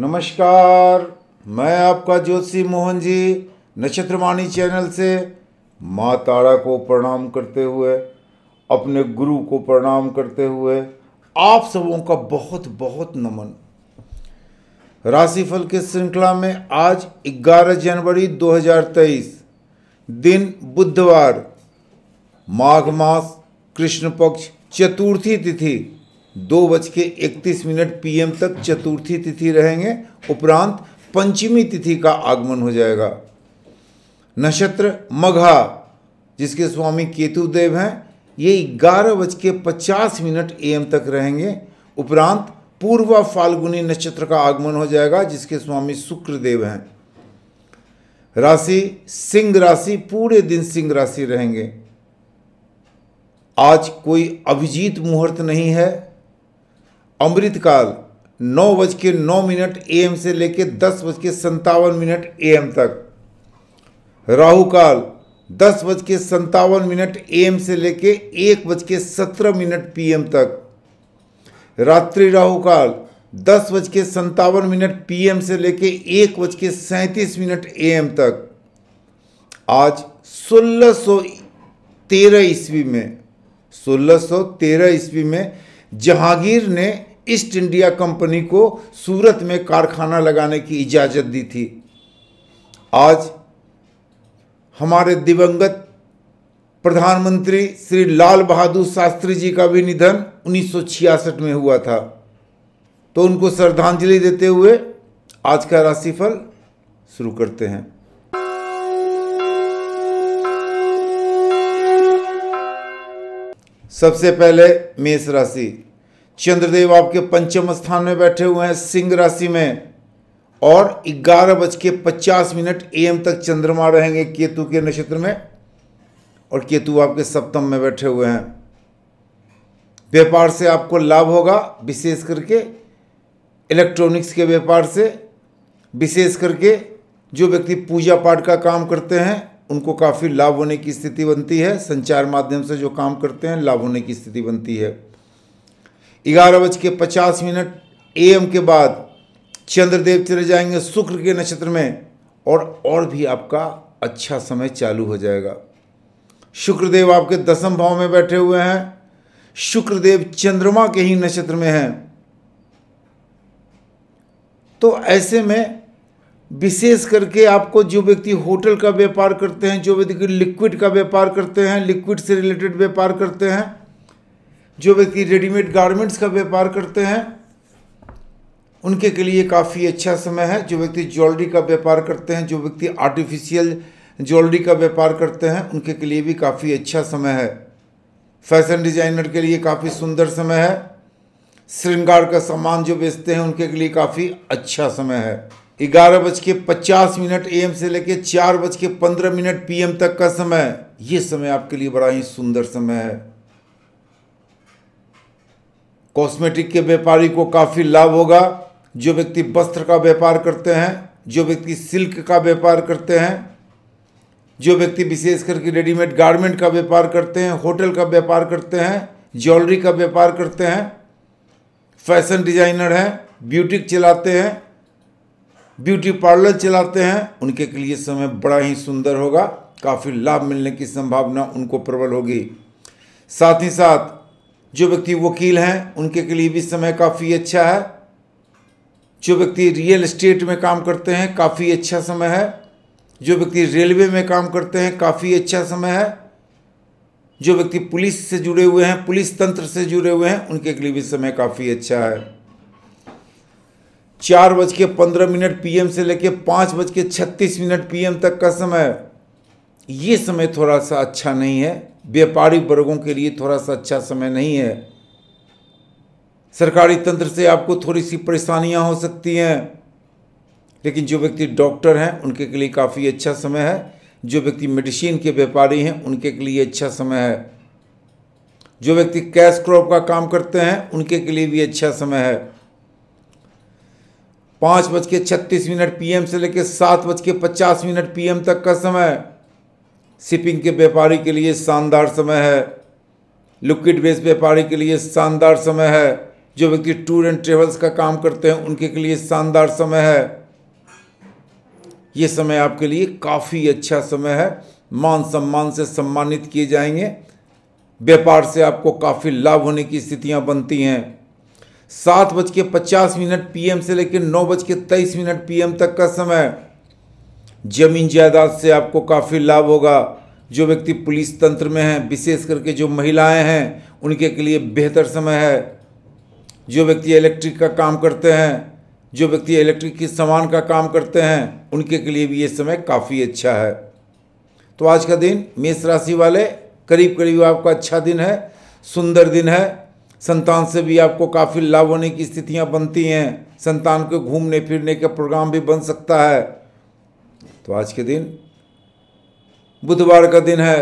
नमस्कार मैं आपका ज्योतिषी मोहन जी नक्षत्रवाणी चैनल से माँ तारा को प्रणाम करते हुए अपने गुरु को प्रणाम करते हुए आप सबों का बहुत बहुत नमन राशिफल की श्रृंखला में आज 11 जनवरी 2023 दिन बुधवार माघ मास कृष्ण पक्ष चतुर्थी तिथि दो बज के इकतीस मिनट पीएम तक चतुर्थी तिथि रहेंगे उपरांत पंचमी तिथि का आगमन हो जाएगा नक्षत्र मघा जिसके स्वामी केतुदेव हैं ये ग्यारह बज के पचास मिनट एम तक रहेंगे उपरांत पूर्वा फाल्गुनी नक्षत्र का आगमन हो जाएगा जिसके स्वामी शुक्रदेव हैं राशि सिंह राशि पूरे दिन सिंह राशि रहेंगे आज कोई अभिजीत मुहूर्त नहीं है अमृतकाल नौ बज के नौ मिनट ए एम से लेकर दस बज के संतावन मिनट ए एम तक राहुकाल दस बज के संतावन मिनट ए एम से लेके एक बज के सत्रह मिनट पी एम तक रात्रि राहुकाल दस बज के संतावन मिनट पीएम से लेके एक बज के सैंतीस मिनट ए एम तक आज सोलह सौ तेरह ईस्वी में सोलह सौ तेरह ईस्वी में जहांगीर ने ईस्ट इंडिया कंपनी को सूरत में कारखाना लगाने की इजाज़त दी थी आज हमारे दिवंगत प्रधानमंत्री श्री लाल बहादुर शास्त्री जी का भी निधन उन्नीस में हुआ था तो उनको श्रद्धांजलि देते हुए आज का राशिफल शुरू करते हैं सबसे पहले मेष राशि चंद्रदेव आपके पंचम स्थान में बैठे हुए हैं सिंह राशि में और ग्यारह बज के पचास मिनट एम तक चंद्रमा रहेंगे केतु के नक्षत्र में और केतु आपके सप्तम में बैठे हुए हैं व्यापार से आपको लाभ होगा विशेष करके इलेक्ट्रॉनिक्स के व्यापार से विशेष करके जो व्यक्ति पूजा पाठ का काम करते हैं उनको काफ़ी लाभ होने की स्थिति बनती है संचार माध्यम से जो काम करते हैं लाभ होने की स्थिति बनती है ग्यारह बज के पचास मिनट ए एम के बाद चंद्रदेव चले जाएंगे शुक्र के नक्षत्र में और और भी आपका अच्छा समय चालू हो जाएगा शुक्रदेव आपके दसम भाव में बैठे हुए हैं शुक्रदेव चंद्रमा के ही नक्षत्र में हैं तो ऐसे में विशेष करके आपको जो व्यक्ति होटल का व्यापार करते हैं जो व्यक्ति लिक्विड का व्यापार करते हैं लिक्विड से रिलेटेड व्यापार करते हैं जो व्यक्ति रेडीमेड गारमेंट्स का व्यापार करते हैं उनके के लिए काफ़ी अच्छा समय है जो व्यक्ति ज्वेलरी का व्यापार करते हैं जो व्यक्ति आर्टिफिशियल ज्वेलरी का व्यापार करते हैं उनके के लिए भी काफ़ी अच्छा समय है फैशन डिजाइनर के लिए काफ़ी सुंदर समय है श्रृंगार का सामान जो बेचते हैं उनके के लिए काफ़ी अच्छा समय है ग्यारह बज के पचास मिनट ए से लेकर चार बज के पंद्रह मिनट पी तक का समय ये समय आपके लिए बड़ा ही सुंदर समय है कॉस्मेटिक के व्यापारी को काफ़ी लाभ होगा जो व्यक्ति वस्त्र का व्यापार करते हैं जो व्यक्ति सिल्क का व्यापार करते हैं जो व्यक्ति विशेष करके रेडीमेड गारमेंट का व्यापार करते हैं होटल का व्यापार करते हैं ज्वेलरी का व्यापार करते हैं फैशन डिजाइनर हैं ब्यूटिक चलाते हैं ब्यूटी पार्लर चलाते हैं उनके लिए समय बड़ा ही सुंदर होगा काफ़ी लाभ मिलने की संभावना उनको प्रबल होगी साथ ही साथ जो व्यक्ति वकील हैं उनके के लिए भी समय काफ़ी अच्छा है जो व्यक्ति रियल इस्टेट में काम करते हैं काफ़ी अच्छा समय है जो व्यक्ति रेलवे में काम करते हैं काफ़ी अच्छा समय है जो व्यक्ति पुलिस से जुड़े हुए हैं पुलिस तंत्र से जुड़े हुए हैं उनके के लिए भी समय काफ़ी अच्छा है चार बज के पंद्रह मिनट पीएम से लेकर पाँच बज के छत्तीस मिनट पीएम तक का समय ये समय थोड़ा सा अच्छा नहीं है व्यापारिक वर्गों के लिए थोड़ा सा अच्छा समय नहीं है सरकारी तंत्र से आपको थोड़ी सी परेशानियां हो सकती हैं लेकिन जो व्यक्ति डॉक्टर हैं उनके के लिए काफ़ी अच्छा समय है जो व्यक्ति मेडिसिन के व्यापारी हैं उनके के लिए अच्छा समय है जो व्यक्ति कैश क्रॉप का काम करते हैं उनके के लिए भी अच्छा समय है पाँच बज के छत्तीस मिनट पीएम से लेकर सात बज के पचास मिनट पीएम तक का समय शिपिंग के व्यापारी के लिए शानदार समय है लिक्विड बेस व्यापारी के लिए शानदार समय है जो व्यक्ति टूर एंड ट्रेवल्स का काम करते हैं उनके के लिए शानदार समय है ये समय आपके लिए काफ़ी अच्छा समय है मान सम्मान से सम्मानित किए जाएंगे व्यापार से आपको काफ़ी लाभ होने की स्थितियां बनती हैं सात बज के पचास मिनट पीएम से लेकर नौ बज के तेईस मिनट पीएम तक का समय जमीन जायदाद से आपको काफ़ी लाभ होगा जो व्यक्ति पुलिस तंत्र में हैं विशेष करके जो महिलाएं हैं उनके के लिए बेहतर समय है जो व्यक्ति इलेक्ट्रिक का काम करते हैं जो व्यक्ति इलेक्ट्रिक के सामान का काम करते हैं उनके के लिए भी ये समय काफ़ी अच्छा है तो आज का दिन मेष राशि वाले करीब करीब आपका अच्छा दिन है सुंदर दिन है संतान से भी आपको काफ़ी लाभ होने की स्थितियाँ बनती हैं संतान के घूमने फिरने का प्रोग्राम भी बन सकता है तो आज के दिन बुधवार का दिन है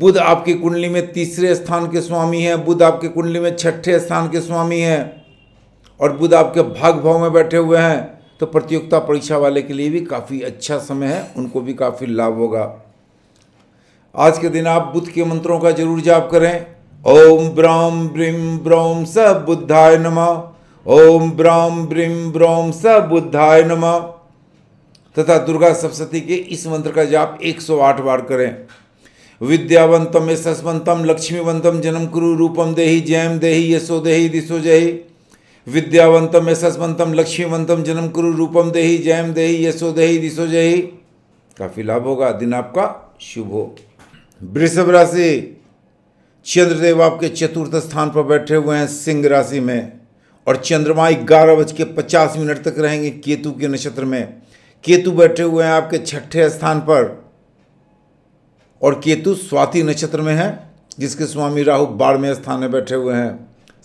बुध आपकी कुंडली में तीसरे स्थान के स्वामी हैं बुध आपकी कुंडली में छठे स्थान के स्वामी हैं और बुध आपके भाग भाव में बैठे हुए हैं तो प्रतियोगिता परीक्षा वाले के लिए भी काफ़ी अच्छा समय है उनको भी काफ़ी लाभ होगा आज के दिन आप बुद्ध के मंत्रों का जरूर जाप करें ओम ब्राम ब्रीम ब्रोम स बुद्धाय नमः ओम ब्राम ब्रीम ब्रोम स बुद्धाय नमः तथा दुर्गा सप्तती के इस मंत्र का जाप 108 बार करें विद्यावंतम यशस्वंतम लक्ष्मीवंतम जन्म कुरु रूपम देही जयम देही यशो देही दिशो जय विद्यावंतम यशस्वंतम लक्ष्मीवंतम जन्म कुरु रूपम देही जयम देही यशो देही दिशो जयी काफी लाभ होगा दिन आपका शुभ हो वृषभ राशि चंद्रदेव आपके चतुर्थ स्थान पर बैठे हुए हैं सिंह राशि में और चंद्रमा ग्यारह बज के पचास मिनट तक रहेंगे केतु के नक्षत्र में केतु बैठे हुए हैं आपके छठे स्थान पर और केतु स्वाति नक्षत्र में है जिसके स्वामी राहु बारहवें स्थान में बैठे हुए हैं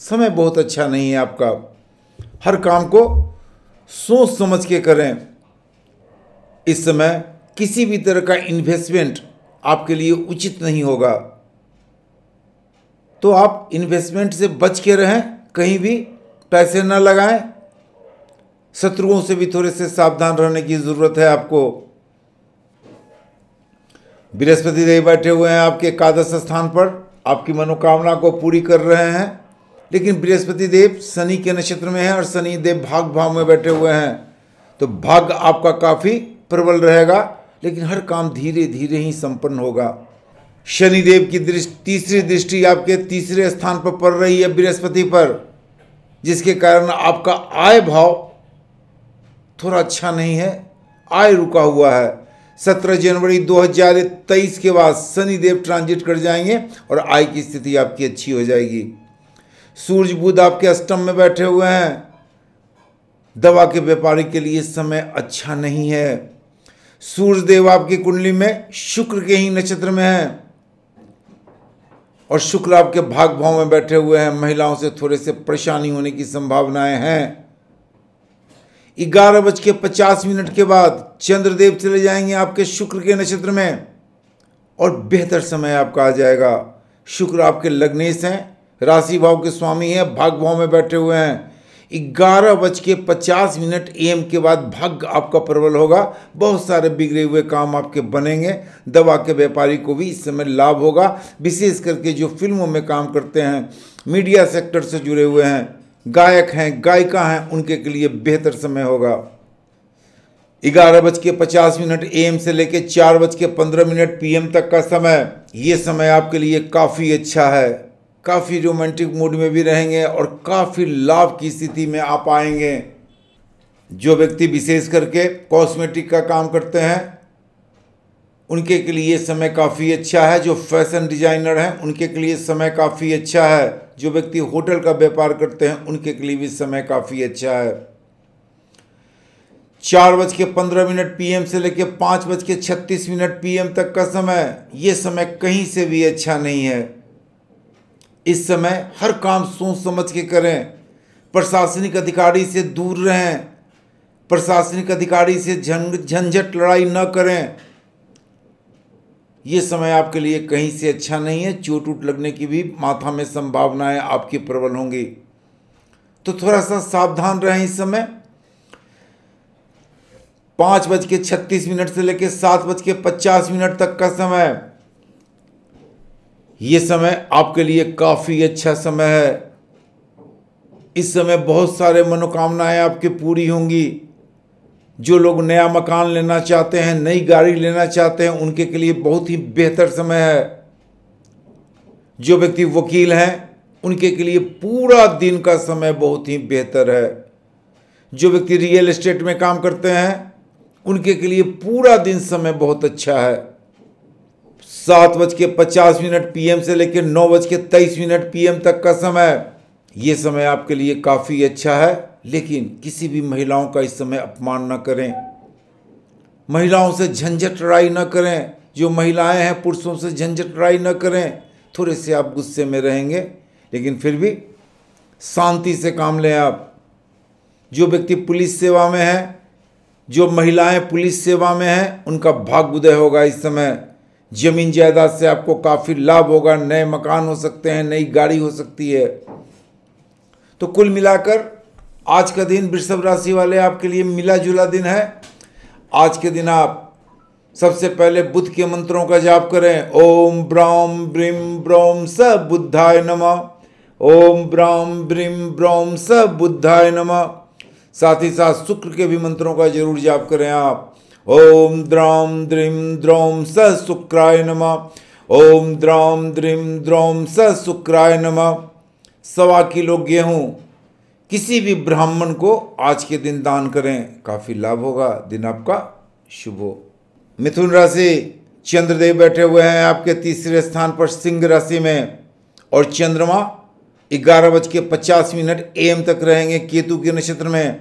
समय बहुत अच्छा नहीं है आपका हर काम को सोच समझ के करें इस समय किसी भी तरह का इन्वेस्टमेंट आपके लिए उचित नहीं होगा तो आप इन्वेस्टमेंट से बच के रहें कहीं भी पैसे न लगाएं शत्रुओं से भी थोड़े से सावधान रहने की ज़रूरत है आपको बृहस्पति देव बैठे हुए हैं आपके एकादश स्थान पर आपकी मनोकामना को पूरी कर रहे हैं लेकिन बृहस्पति देव शनि के नक्षत्र में है और शनि देव भाग भाव में बैठे हुए हैं तो भाग आपका काफ़ी प्रबल रहेगा लेकिन हर काम धीरे धीरे ही संपन्न होगा शनिदेव की दृष्टि तीसरी दृष्टि आपके तीसरे स्थान पर पड़ रही है बृहस्पति पर जिसके कारण आपका आय भाव थोड़ा अच्छा नहीं है आय रुका हुआ है सत्रह जनवरी 2023 के बाद शनि देव ट्रांजिट कर जाएंगे और आय की स्थिति आपकी अच्छी हो जाएगी सूर्य बुध आपके अष्टम में बैठे हुए हैं दवा के व्यापारी के लिए समय अच्छा नहीं है सूर्य देव आपकी कुंडली में शुक्र के ही नक्षत्र में है और शुक्र आपके भाग भाव में बैठे हुए हैं महिलाओं से थोड़े से परेशानी होने की संभावनाएं हैं ग्यारह बज के पचास मिनट के बाद चंद्रदेव चले जाएंगे आपके शुक्र के नक्षत्र में और बेहतर समय आपका आ जाएगा शुक्र आपके लग्नेश हैं राशि भाव के स्वामी हैं भाग भाव में बैठे हुए हैं ग्यारह बज के पचास मिनट एम के बाद भाग्य आपका प्रबल होगा बहुत सारे बिगड़े हुए काम आपके बनेंगे दवा के व्यापारी को भी इस समय लाभ होगा विशेष करके जो फिल्मों में काम करते हैं मीडिया सेक्टर से जुड़े हुए हैं गायक हैं गायिका हैं उनके के लिए बेहतर समय होगा ग्यारह बज के पचास मिनट एम से लेकर चार बज के पंद्रह मिनट पी तक का समय ये समय आपके लिए काफ़ी अच्छा है काफ़ी रोमांटिक मूड में भी रहेंगे और काफ़ी लाभ की स्थिति में आप आएंगे जो व्यक्ति विशेष करके कॉस्मेटिक का काम करते हैं उनके के लिए समय काफ़ी अच्छा है जो फैशन डिजाइनर हैं उनके के लिए समय काफ़ी अच्छा है जो व्यक्ति होटल का व्यापार करते हैं उनके के लिए भी समय काफ़ी अच्छा है चार बज के पंद्रह मिनट पीएम से लेकर पाँच बज के छत्तीस मिनट पीएम तक का समय ये समय कहीं से भी अच्छा नहीं है इस समय हर काम सोच समझ के करें प्रशासनिक अधिकारी से दूर रहें प्रशासनिक अधिकारी से झंझट लड़ाई न करें ये समय आपके लिए कहीं से अच्छा नहीं है चोट उट लगने की भी माथा में संभावनाएं आपकी प्रबल होंगी तो थोड़ा सा सावधान रहें इस समय पाँच बज के छत्तीस मिनट से लेकर सात बज के पचास मिनट तक का समय ये समय आपके लिए काफ़ी अच्छा समय है इस समय बहुत सारे मनोकामनाएं आपकी पूरी होंगी जो लोग नया मकान लेना चाहते हैं नई गाड़ी लेना चाहते हैं उनके के लिए बहुत ही बेहतर समय है जो व्यक्ति वकील हैं उनके के लिए पूरा दिन का समय बहुत ही बेहतर है जो व्यक्ति रियल एस्टेट में काम करते हैं उनके के लिए पूरा दिन समय बहुत अच्छा है सात बज के पचास मिनट पीएम से लेकर नौ बज के तेईस मिनट पीएम तक का समय ये समय आपके लिए काफ़ी अच्छा है लेकिन किसी भी महिलाओं का इस समय अपमान न करें महिलाओं से झंझट लड़ाई न करें जो महिलाएं हैं पुरुषों से झंझट लड़ाई न करें थोड़े से आप गुस्से में रहेंगे लेकिन फिर भी शांति से काम लें आप जो व्यक्ति पुलिस सेवा में है जो महिलाएं पुलिस सेवा में हैं उनका भाग्योदय होगा इस समय ज़मीन जायदाद से आपको काफ़ी लाभ होगा नए मकान हो सकते हैं नई गाड़ी हो सकती है तो कुल मिलाकर आज का दिन वृषभ राशि वाले आपके लिए मिला जुला दिन है आज के दिन आप सबसे पहले बुद्ध के मंत्रों का जाप करें ओम ब्राम ब्रीम ब्रोम स बुद्धाय नम ओम ब्राम ब्रीम ब्रोम स बुद्धाय नम साथ ही साथ शुक्र के भी मंत्रों का जरूर जाप करें आप ओम द्राम द्रीम द्रोम स शुक्राय नम ओम द्राम द्रीम द्रोम स शुक्राय नम सवा किलो गेहूँ किसी भी ब्राह्मण को आज के दिन दान करें काफ़ी लाभ होगा दिन आपका शुभ हो मिथुन राशि चंद्रदेव बैठे हुए हैं आपके तीसरे स्थान पर सिंह राशि में और चंद्रमा ग्यारह बज के पचास मिनट एम तक रहेंगे केतु के नक्षत्र में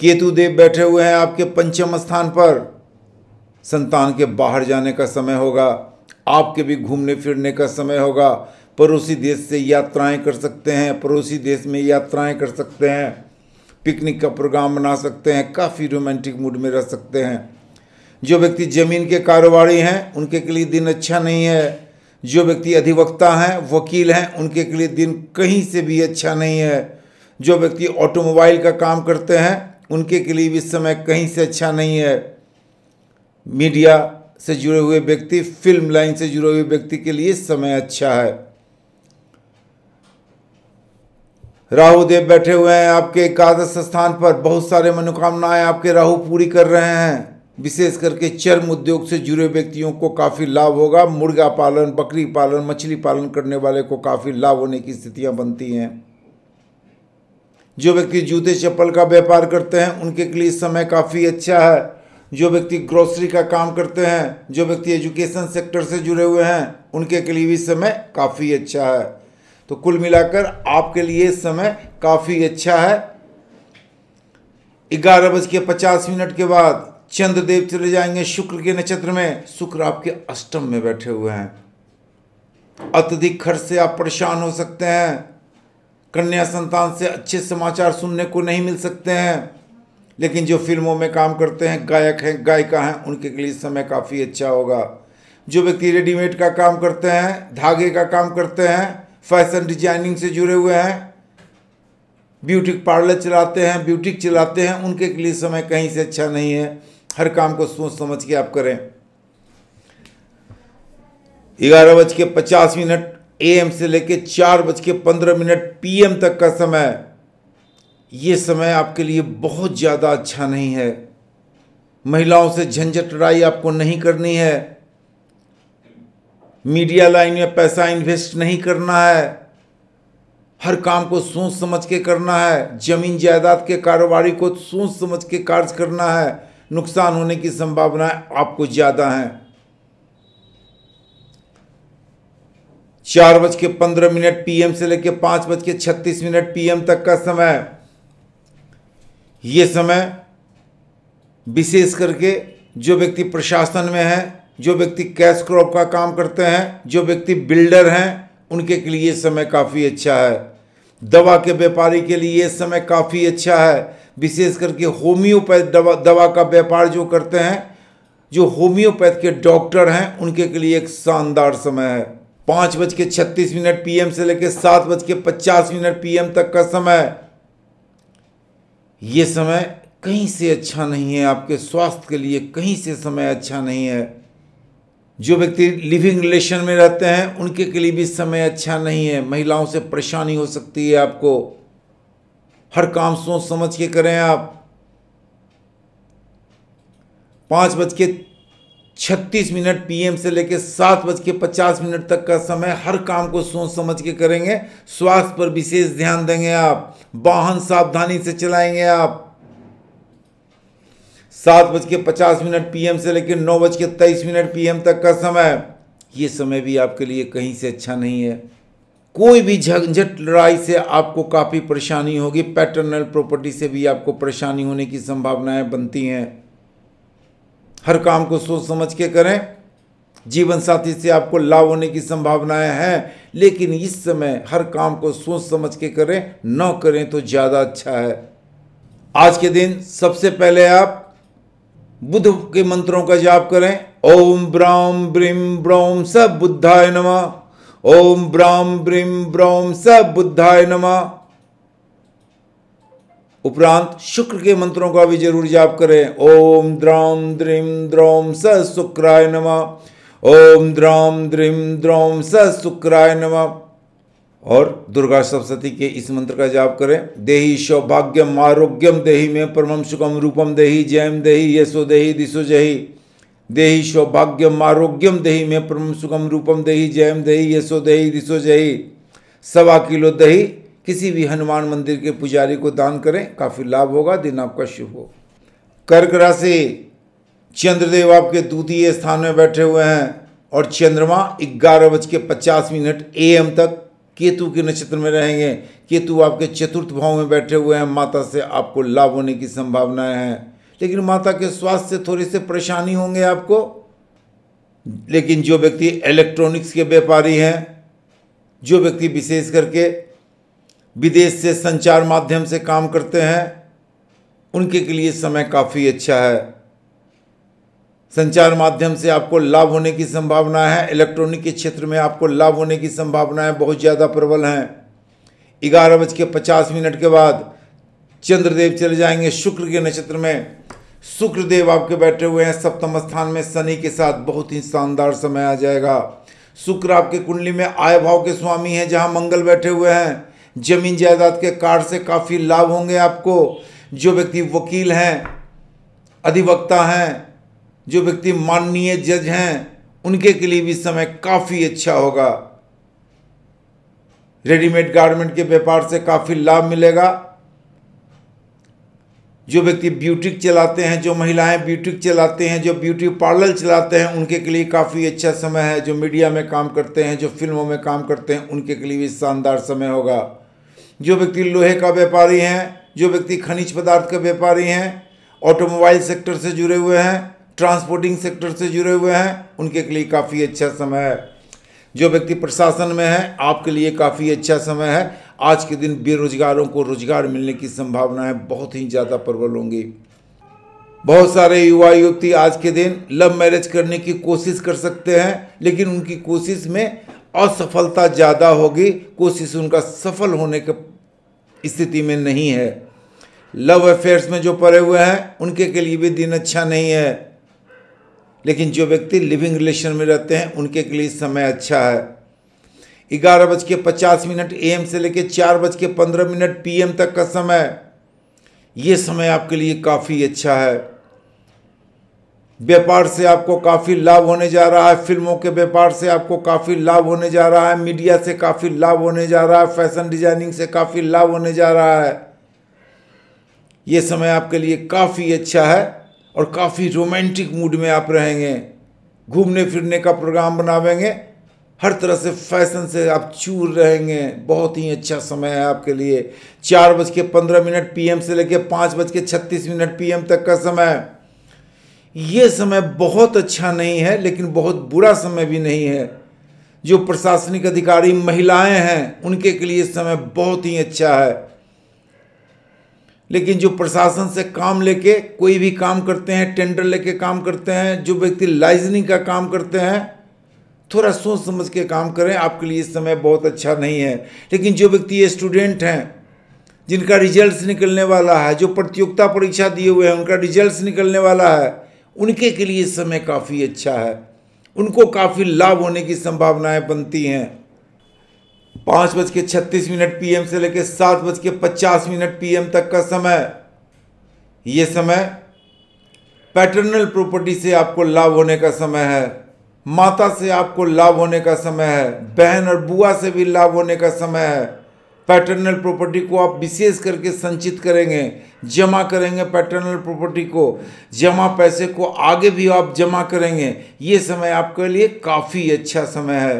केतु देव बैठे हुए हैं आपके पंचम स्थान पर संतान के बाहर जाने का समय होगा आपके भी घूमने फिरने का समय होगा पड़ोसी देश से यात्राएं कर सकते हैं पड़ोसी देश में यात्राएं कर सकते हैं पिकनिक का प्रोग्राम बना सकते हैं काफ़ी रोमांटिक मूड में रह सकते हैं जो व्यक्ति ज़मीन के कारोबारी हैं उनके के लिए दिन अच्छा नहीं है जो व्यक्ति अधिवक्ता हैं वकील हैं उनके के लिए दिन कहीं से भी अच्छा नहीं है जो व्यक्ति ऑटोमोबाइल का काम करते हैं उनके के लिए भी समय कहीं से अच्छा नहीं है मीडिया से जुड़े हुए व्यक्ति फिल्म लाइन से जुड़े हुए व्यक्ति के लिए समय अच्छा है राहु देव बैठे हुए हैं आपके एकादश स्थान पर बहुत सारे मनोकामनाएं आपके राहु पूरी कर रहे हैं विशेष करके चर्म उद्योग से जुड़े व्यक्तियों को काफ़ी लाभ होगा मुर्गा पालन बकरी पालन मछली पालन करने वाले को काफ़ी लाभ होने की स्थितियां बनती हैं जो व्यक्ति जूते चप्पल का व्यापार करते हैं उनके लिए समय काफ़ी अच्छा है जो व्यक्ति ग्रोसरी का काम करते हैं जो व्यक्ति एजुकेशन सेक्टर से जुड़े हुए हैं उनके लिए भी समय काफ़ी अच्छा है तो कुल मिलाकर आपके लिए समय काफ़ी अच्छा है ग्यारह बज के पचास मिनट के बाद चंद्रदेव चले जाएंगे शुक्र के नक्षत्र में शुक्र आपके अष्टम में बैठे हुए हैं अत्यधिक खर्च से आप परेशान हो सकते हैं कन्या संतान से अच्छे समाचार सुनने को नहीं मिल सकते हैं लेकिन जो फिल्मों में काम करते हैं गायक हैं गायिका हैं उनके लिए समय काफ़ी अच्छा होगा जो व्यक्ति रेडीमेड का काम करते हैं धागे का काम करते हैं फैशन डिजाइनिंग से जुड़े हुए हैं ब्यूटिक पार्लर चलाते हैं ब्यूटिक चलाते हैं उनके लिए समय कहीं से अच्छा नहीं है हर काम को सोच समझ के आप करें ग्यारह बज के पचास मिनट एम से लेकर चार बज के पंद्रह मिनट पीएम तक का समय ये समय आपके लिए बहुत ज़्यादा अच्छा नहीं है महिलाओं से झंझट लड़ाई आपको नहीं करनी है मीडिया लाइन में पैसा इन्वेस्ट नहीं करना है हर काम को सोच समझ के करना है जमीन जायदाद के कारोबारी को सोच समझ के कार्य करना है नुकसान होने की संभावनाएं आपको ज़्यादा हैं चार बज के पंद्रह मिनट पीएम से लेकर पांच बज के छत्तीस मिनट पीएम तक का समय यह समय विशेष करके जो व्यक्ति प्रशासन में है जो व्यक्ति कैश क्रॉप का काम करते हैं जो व्यक्ति बिल्डर हैं उनके लिए समय काफ़ी अच्छा है दवा के व्यापारी के लिए समय काफ़ी अच्छा है विशेष करके होम्योपैथ दवा दवा का व्यापार जो करते हैं जो होम्योपैथ के डॉक्टर हैं उनके के लिए एक शानदार समय है पाँच बज के छत्तीस मिनट पीएम से लेकर सात बज के पचास मिनट पीएम तक का समय ये समय कहीं से अच्छा नहीं है आपके स्वास्थ्य के लिए कहीं से समय अच्छा नहीं है जो व्यक्ति लिविंग रिलेशन में रहते हैं उनके के लिए भी समय अच्छा नहीं है महिलाओं से परेशानी हो सकती है आपको हर काम सोच समझ के करें आप पाँच बज के छत्तीस मिनट पीएम से लेकर सात बज के पचास मिनट तक का समय हर काम को सोच समझ के करेंगे स्वास्थ्य पर विशेष ध्यान देंगे आप वाहन सावधानी से चलाएंगे आप सात बज के पचास मिनट पी से लेकर नौ बज के तेईस मिनट पी तक का समय ये समय भी आपके लिए कहीं से अच्छा नहीं है कोई भी झंझट लड़ाई से आपको काफ़ी परेशानी होगी पैटर्नल प्रॉपर्टी से भी आपको परेशानी होने की संभावनाएं बनती हैं हर काम को सोच समझ के करें जीवन साथी से आपको लाभ होने की संभावनाएं हैं लेकिन इस समय हर काम को सोच समझ के करें न करें तो ज़्यादा अच्छा है आज के दिन सबसे पहले आप बुद्ध के मंत्रों का जाप करें ओम ब्राम ब्रीम ब्रोम सब बुद्धाय नमः ओम ब्राम ब्रीम ब्रोम सब बुद्धाय नमः उपरांत शुक्र के मंत्रों का भी जरूर जाप करें ओम द्राम द्रीम द्रोम स शुक्राय नमः ओम द्राम द्रीम द्रोम स शुक्राय नमः और दुर्गा सप्तती के इस मंत्र का जाप करें देही सौभाग्यम आरोग्यम देही में परम सुखम रूपम देही जयम देही यशो देही दिशो जही देही सौभाग्यम आरोग्यम देही में परम सुखम रूपम देही जयम देही यशो देही दिशो जही सवा किलो दही किसी भी हनुमान मंदिर के पुजारी को दान करें काफ़ी लाभ होगा दिन आपका शुभ हो कर्क राशि चंद्रदेव आपके द्वितीय स्थान में बैठे हुए हैं और चंद्रमा ग्यारह बज के पचास मिनट ए तक केतु के नक्षत्र में रहेंगे केतु आपके चतुर्थ भाव में बैठे हुए हैं माता से आपको लाभ होने की संभावनाएं हैं लेकिन माता के स्वास्थ्य से थोड़ी से परेशानी होंगे आपको लेकिन जो व्यक्ति इलेक्ट्रॉनिक्स के व्यापारी हैं जो व्यक्ति विशेष करके विदेश से संचार माध्यम से काम करते हैं उनके के लिए समय काफ़ी अच्छा है संचार माध्यम से आपको लाभ होने की संभावना है इलेक्ट्रॉनिक के क्षेत्र में आपको लाभ होने की संभावनाएं बहुत ज़्यादा प्रबल हैं ग्यारह बज के पचास मिनट के बाद चंद्रदेव चले जाएंगे शुक्र के नक्षत्र में शुक्रदेव आपके बैठे हुए हैं सप्तम स्थान में शनि के साथ बहुत ही शानदार समय आ जाएगा शुक्र आपके कुंडली में आय भाव के स्वामी हैं जहां मंगल बैठे हुए हैं जमीन जायदाद के कार्ड से काफ़ी लाभ होंगे आपको जो व्यक्ति वकील हैं अधिवक्ता हैं जो व्यक्ति माननीय जज हैं उनके के लिए भी समय काफ़ी अच्छा होगा रेडीमेड गारमेंट के व्यापार से काफ़ी लाभ मिलेगा जो व्यक्ति ब्यूटिक चलाते हैं जो महिलाएं ब्यूटिक चलाते हैं जो ब्यूटी पार्लर चलाते हैं उनके के लिए काफ़ी अच्छा समय है जो मीडिया में काम करते हैं जो फिल्मों में काम करते हैं उनके के लिए भी शानदार समय होगा जो व्यक्ति लोहे का व्यापारी हैं जो व्यक्ति खनिज पदार्थ के व्यापारी हैं ऑटोमोबाइल सेक्टर से जुड़े हुए हैं ट्रांसपोर्टिंग सेक्टर से जुड़े हुए हैं उनके लिए काफ़ी अच्छा समय है जो व्यक्ति प्रशासन में है आपके लिए काफ़ी अच्छा समय है आज के दिन बेरोजगारों को रोजगार मिलने की संभावनाएं बहुत ही ज़्यादा प्रबल होंगी बहुत सारे युवा युवती आज के दिन लव मैरिज करने की कोशिश कर सकते हैं लेकिन उनकी कोशिश में असफलता ज़्यादा होगी कोशिश उनका सफल होने के स्थिति में नहीं है लव अफेयर्स में जो पड़े हुए हैं उनके के लिए भी दिन अच्छा नहीं है लेकिन जो व्यक्ति लिविंग रिलेशन में रहते हैं उनके लिए समय अच्छा है ग्यारह बज के पचास मिनट ए से लेकर चार बज के पंद्रह मिनट पी तक का समय ये समय आपके लिए काफ़ी अच्छा है व्यापार से आपको काफ़ी लाभ होने जा रहा है फिल्मों के व्यापार से आपको काफ़ी लाभ होने जा रहा है मीडिया से काफ़ी लाभ होने जा रहा है फैशन डिजाइनिंग से काफ़ी लाभ होने जा रहा है ये समय आपके लिए काफ़ी अच्छा है और काफ़ी रोमांटिक मूड में आप रहेंगे घूमने फिरने का प्रोग्राम बनावेंगे हर तरह से फैशन से आप चूर रहेंगे बहुत ही अच्छा समय है आपके लिए चार बज के पंद्रह मिनट पी से लेकर पाँच बज के छत्तीस मिनट पी तक का समय ये समय बहुत अच्छा नहीं है लेकिन बहुत बुरा समय भी नहीं है जो प्रशासनिक अधिकारी महिलाएं हैं उनके के लिए समय बहुत ही अच्छा है लेकिन जो प्रशासन से काम लेके कोई भी काम करते हैं टेंडर लेके काम करते हैं जो व्यक्ति लाइजनिंग का काम करते हैं थोड़ा सोच समझ के काम करें आपके लिए इस समय बहुत अच्छा नहीं है लेकिन जो व्यक्ति ये स्टूडेंट हैं जिनका रिजल्ट्स निकलने वाला है जो प्रतियोगिता परीक्षा दिए हुए हैं उनका रिजल्ट निकलने वाला है उनके के लिए समय काफ़ी अच्छा है उनको काफ़ी लाभ होने की संभावनाएं बनती हैं पाँच बज के छत्तीस मिनट पीएम से लेकर सात बज के पचास मिनट पीएम तक का समय ये समय पैटर्नल प्रॉपर्टी से आपको लाभ होने का समय है माता से आपको लाभ होने का समय है बहन और बुआ से भी लाभ होने का समय है पैटर्नल प्रॉपर्टी को आप विशेष करके संचित करेंगे जमा करेंगे पैटर्नल प्रॉपर्टी को जमा पैसे को आगे भी आप जमा करेंगे ये समय आपके लिए काफ़ी अच्छा समय है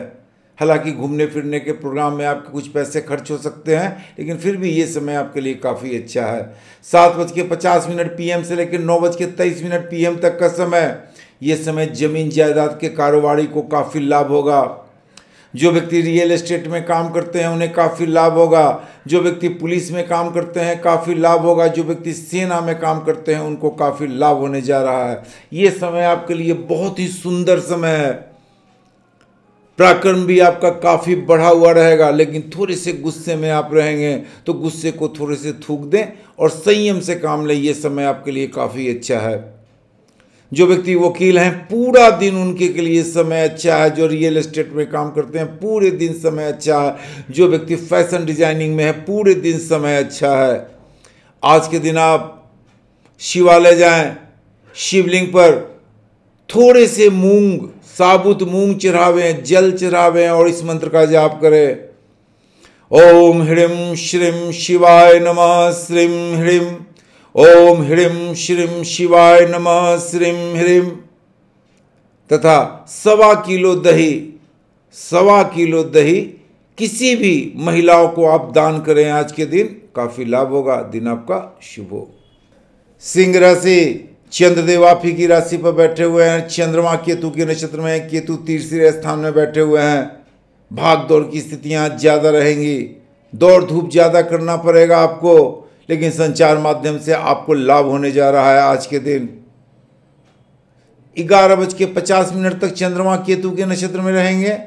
हालांकि घूमने फिरने के प्रोग्राम में आपके कुछ पैसे खर्च हो सकते हैं लेकिन फिर भी ये समय आपके लिए काफ़ी अच्छा है सात बज के पचास मिनट पी से लेकर नौ बज के तेईस मिनट पी तक का समय ये समय जमीन जायदाद के कारोबारी को काफ़ी लाभ होगा जो व्यक्ति रियल एस्टेट में काम करते हैं उन्हें काफ़ी लाभ होगा जो व्यक्ति पुलिस में काम करते हैं काफ़ी लाभ होगा जो व्यक्ति सेना में काम करते हैं उनको काफ़ी लाभ होने जा रहा है ये समय आपके लिए बहुत ही सुंदर समय है पराक्रम भी आपका काफ़ी बढ़ा हुआ रहेगा लेकिन थोड़े से गुस्से में आप रहेंगे तो गुस्से को थोड़े से थूक दें और संयम से काम लें ये समय आपके लिए काफ़ी अच्छा है जो व्यक्ति वकील हैं पूरा दिन उनके के लिए समय अच्छा है जो रियल एस्टेट में काम करते हैं पूरे दिन समय अच्छा है जो व्यक्ति फैशन डिजाइनिंग में है पूरे दिन समय अच्छा है आज के दिन आप शिवालय जाएं शिवलिंग पर थोड़े से मूंग साबुत मूंग चढ़ावें जल चढ़ावें और इस मंत्र का जाप करें ओम ह्रीम श्रीम शिवाय नमः श्रीम ह्रीम ओम ह्रीम श्रीम शिवाय नमः श्रीम ह्रीम तथा सवा किलो दही सवा किलो दही किसी भी महिलाओं को आप दान करें आज के दिन काफ़ी लाभ होगा दिन आपका शुभ हो सिंह राशि चंद्रदेव आप ही की राशि पर बैठे हुए हैं चंद्रमा केतु के नक्षत्र में केतु तीसरे स्थान में बैठे हुए हैं भाग दौड़ की स्थितियाँ ज़्यादा रहेंगी दौड़ धूप ज़्यादा करना पड़ेगा आपको लेकिन संचार माध्यम से आपको लाभ होने जा रहा है आज के दिन ग्यारह बज के पचास मिनट तक चंद्रमा केतु के नक्षत्र में रहेंगे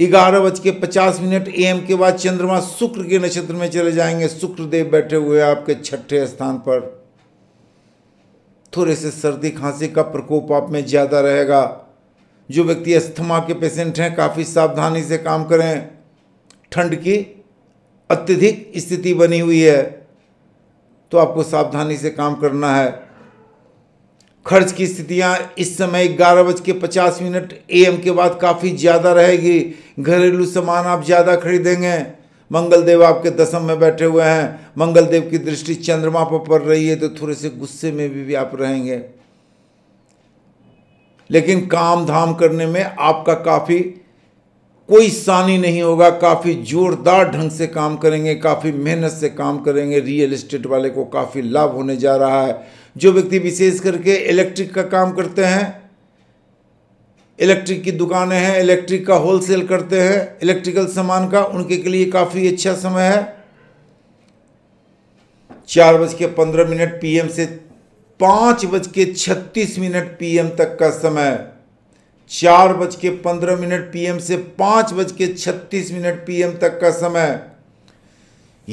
ग्यारह बज के पचास मिनट एम के बाद चंद्रमा शुक्र के नक्षत्र में चले जाएंगे शुक्रदेव बैठे हुए हैं आपके छठे स्थान पर थोड़े से सर्दी खांसी का प्रकोप आप में ज़्यादा रहेगा जो व्यक्ति अस्थमा के पेशेंट हैं काफ़ी सावधानी से काम करें ठंड की अत्यधिक स्थिति बनी हुई है तो आपको सावधानी से काम करना है खर्च की स्थितियाँ इस समय ग्यारह बज के पचास मिनट एम के बाद काफ़ी ज़्यादा रहेगी घरेलू सामान आप ज़्यादा खरीदेंगे मंगलदेव आपके दसम में बैठे हुए हैं मंगलदेव की दृष्टि चंद्रमा पर पड़ रही है तो थोड़े से गुस्से में भी, भी आप रहेंगे लेकिन काम धाम करने में आपका काफ़ी कोई सानी नहीं होगा काफ़ी जोरदार ढंग से काम करेंगे काफ़ी मेहनत से काम करेंगे रियल इस्टेट वाले को काफ़ी लाभ होने जा रहा है जो व्यक्ति विशेष करके इलेक्ट्रिक का काम करते हैं इलेक्ट्रिक की दुकानें हैं इलेक्ट्रिक का होल सेल करते हैं इलेक्ट्रिकल सामान का उनके के लिए काफ़ी अच्छा समय है चार बज के पंद्रह मिनट पीएम से पाँच बज के छत्तीस मिनट पीएम तक का समय चार बज के पंद्रह मिनट पीएम से पाँच बज के छत्तीस मिनट पीएम तक का समय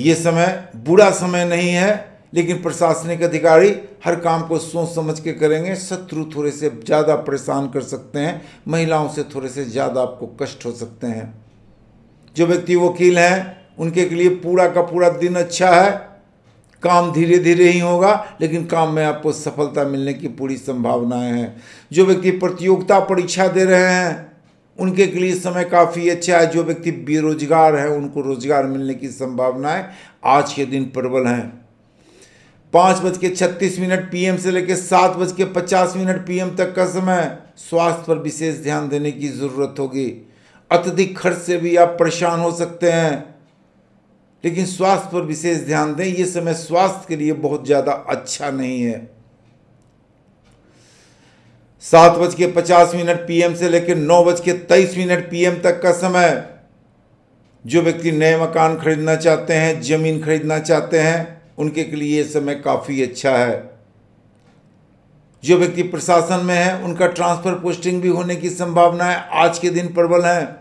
ये समय बुरा समय नहीं है लेकिन प्रशासनिक अधिकारी हर काम को सोच समझ के करेंगे शत्रु थोड़े से ज़्यादा परेशान कर सकते हैं महिलाओं से थोड़े से ज़्यादा आपको कष्ट हो सकते हैं जो व्यक्ति वकील हैं उनके लिए पूरा का पूरा दिन अच्छा है काम धीरे धीरे ही होगा लेकिन काम में आपको सफलता मिलने की पूरी संभावनाएं हैं जो व्यक्ति प्रतियोगिता परीक्षा दे रहे हैं उनके लिए समय काफ़ी अच्छा है जो व्यक्ति बेरोजगार है उनको रोजगार मिलने की संभावनाएं आज के दिन प्रबल हैं पाँच बज के छत्तीस मिनट पीएम से लेकर सात बज के पचास मिनट पीएम तक का समय स्वास्थ्य पर विशेष ध्यान देने की ज़रूरत होगी अत्यधिक खर्च से भी आप परेशान हो सकते हैं लेकिन स्वास्थ्य पर विशेष ध्यान दें ये समय स्वास्थ्य के लिए बहुत ज़्यादा अच्छा नहीं है सात बज के पचास मिनट पीएम से लेकर नौ बज के तेईस मिनट पीएम तक का समय जो व्यक्ति नए मकान खरीदना चाहते हैं ज़मीन खरीदना चाहते हैं उनके लिए समय काफ़ी अच्छा है जो व्यक्ति प्रशासन में है उनका ट्रांसफ़र पोस्टिंग भी होने की संभावनाएं आज के दिन प्रबल हैं